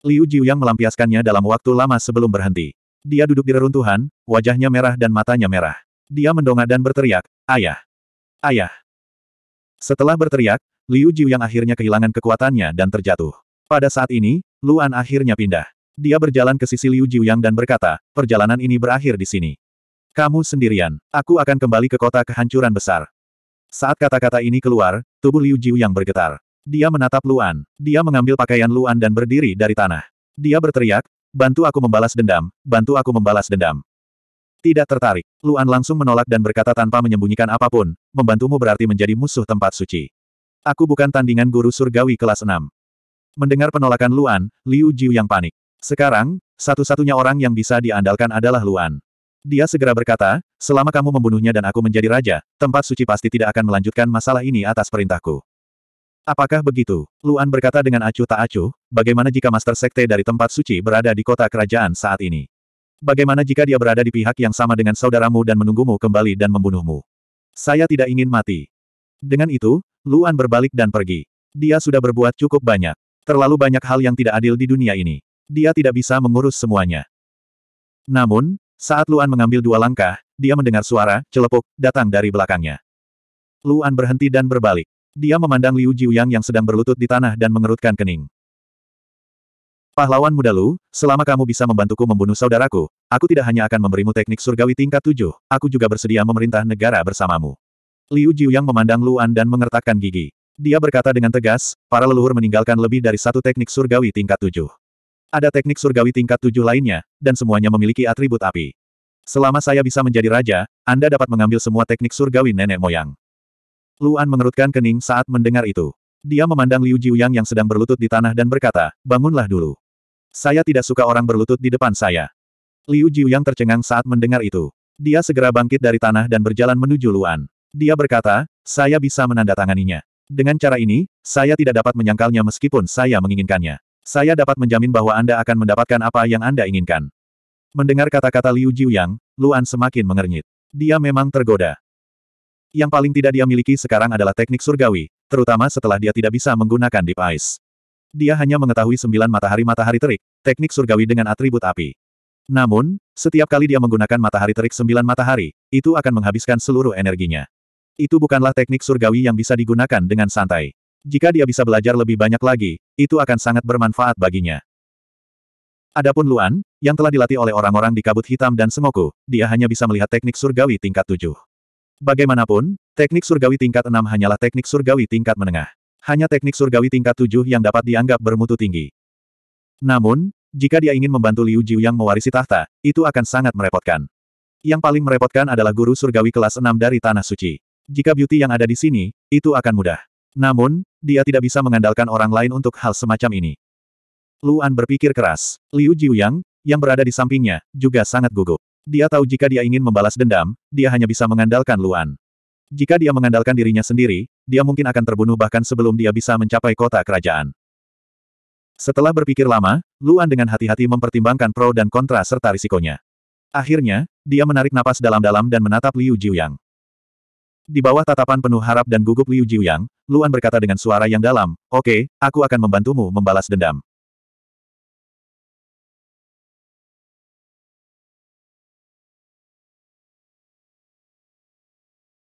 Liu Jiuyang melampiaskannya dalam waktu lama sebelum berhenti. Dia duduk di reruntuhan, wajahnya merah dan matanya merah. Dia mendongak dan berteriak, Ayah! Ayah! Setelah berteriak, Liu Jiuyang akhirnya kehilangan kekuatannya dan terjatuh. Pada saat ini, Luan akhirnya pindah. Dia berjalan ke sisi Liu Jiuyang dan berkata, perjalanan ini berakhir di sini. Kamu sendirian, aku akan kembali ke kota kehancuran besar. Saat kata-kata ini keluar, tubuh Liu Jiu yang bergetar. Dia menatap Luan. Dia mengambil pakaian Luan dan berdiri dari tanah. Dia berteriak, bantu aku membalas dendam, bantu aku membalas dendam. Tidak tertarik, Luan langsung menolak dan berkata tanpa menyembunyikan apapun, membantumu berarti menjadi musuh tempat suci. Aku bukan tandingan guru surgawi kelas 6. Mendengar penolakan Luan, Liu Jiu yang panik. Sekarang, satu-satunya orang yang bisa diandalkan adalah Luan. Dia segera berkata, selama kamu membunuhnya dan aku menjadi raja, tempat suci pasti tidak akan melanjutkan masalah ini atas perintahku. Apakah begitu? Luan berkata dengan acuh tak acuh, bagaimana jika Master Sekte dari tempat suci berada di kota kerajaan saat ini? Bagaimana jika dia berada di pihak yang sama dengan saudaramu dan menunggumu kembali dan membunuhmu? Saya tidak ingin mati. Dengan itu, Luan berbalik dan pergi. Dia sudah berbuat cukup banyak. Terlalu banyak hal yang tidak adil di dunia ini. Dia tidak bisa mengurus semuanya. Namun, saat Luan mengambil dua langkah, dia mendengar suara, celepuk, datang dari belakangnya. Luan berhenti dan berbalik. Dia memandang Liu Jiuyang yang sedang berlutut di tanah dan mengerutkan kening. Pahlawan muda Lu, selama kamu bisa membantuku membunuh saudaraku, aku tidak hanya akan memberimu teknik surgawi tingkat tujuh, aku juga bersedia memerintah negara bersamamu. Liu Jiuyang memandang Luan dan mengertakkan gigi. Dia berkata dengan tegas, para leluhur meninggalkan lebih dari satu teknik surgawi tingkat tujuh. Ada teknik surgawi tingkat tujuh lainnya, dan semuanya memiliki atribut api. Selama saya bisa menjadi raja, Anda dapat mengambil semua teknik surgawi nenek moyang. Luan mengerutkan kening saat mendengar itu. Dia memandang Liu Jiuyang yang sedang berlutut di tanah dan berkata, bangunlah dulu. Saya tidak suka orang berlutut di depan saya. Liu Jiuyang tercengang saat mendengar itu. Dia segera bangkit dari tanah dan berjalan menuju Luan. Dia berkata, saya bisa menandatanganinya. Dengan cara ini, saya tidak dapat menyangkalnya meskipun saya menginginkannya. Saya dapat menjamin bahwa Anda akan mendapatkan apa yang Anda inginkan. Mendengar kata-kata Liu Jiuyang, Luan semakin mengernyit. Dia memang tergoda. Yang paling tidak dia miliki sekarang adalah teknik surgawi, terutama setelah dia tidak bisa menggunakan Deep Ice. Dia hanya mengetahui sembilan matahari-matahari terik, teknik surgawi dengan atribut api. Namun, setiap kali dia menggunakan matahari terik sembilan matahari, itu akan menghabiskan seluruh energinya. Itu bukanlah teknik surgawi yang bisa digunakan dengan santai. Jika dia bisa belajar lebih banyak lagi, itu akan sangat bermanfaat baginya. Adapun Luan, yang telah dilatih oleh orang-orang di kabut hitam dan sengoku, dia hanya bisa melihat teknik surgawi tingkat 7. Bagaimanapun, teknik surgawi tingkat 6 hanyalah teknik surgawi tingkat menengah. Hanya teknik surgawi tingkat 7 yang dapat dianggap bermutu tinggi. Namun, jika dia ingin membantu Liu Jiu yang mewarisi tahta, itu akan sangat merepotkan. Yang paling merepotkan adalah guru surgawi kelas 6 dari Tanah Suci. Jika beauty yang ada di sini, itu akan mudah. Namun, dia tidak bisa mengandalkan orang lain untuk hal semacam ini. Luan berpikir keras. Liu Jiuyang, yang berada di sampingnya, juga sangat gugup. Dia tahu jika dia ingin membalas dendam, dia hanya bisa mengandalkan Luan. Jika dia mengandalkan dirinya sendiri, dia mungkin akan terbunuh bahkan sebelum dia bisa mencapai kota kerajaan. Setelah berpikir lama, Luan dengan hati-hati mempertimbangkan pro dan kontra serta risikonya. Akhirnya, dia menarik napas dalam-dalam dan menatap Liu Jiuyang. Di bawah tatapan penuh harap dan gugup Liu Jiuyang, Luan berkata dengan suara yang dalam, Oke, okay, aku akan membantumu membalas dendam.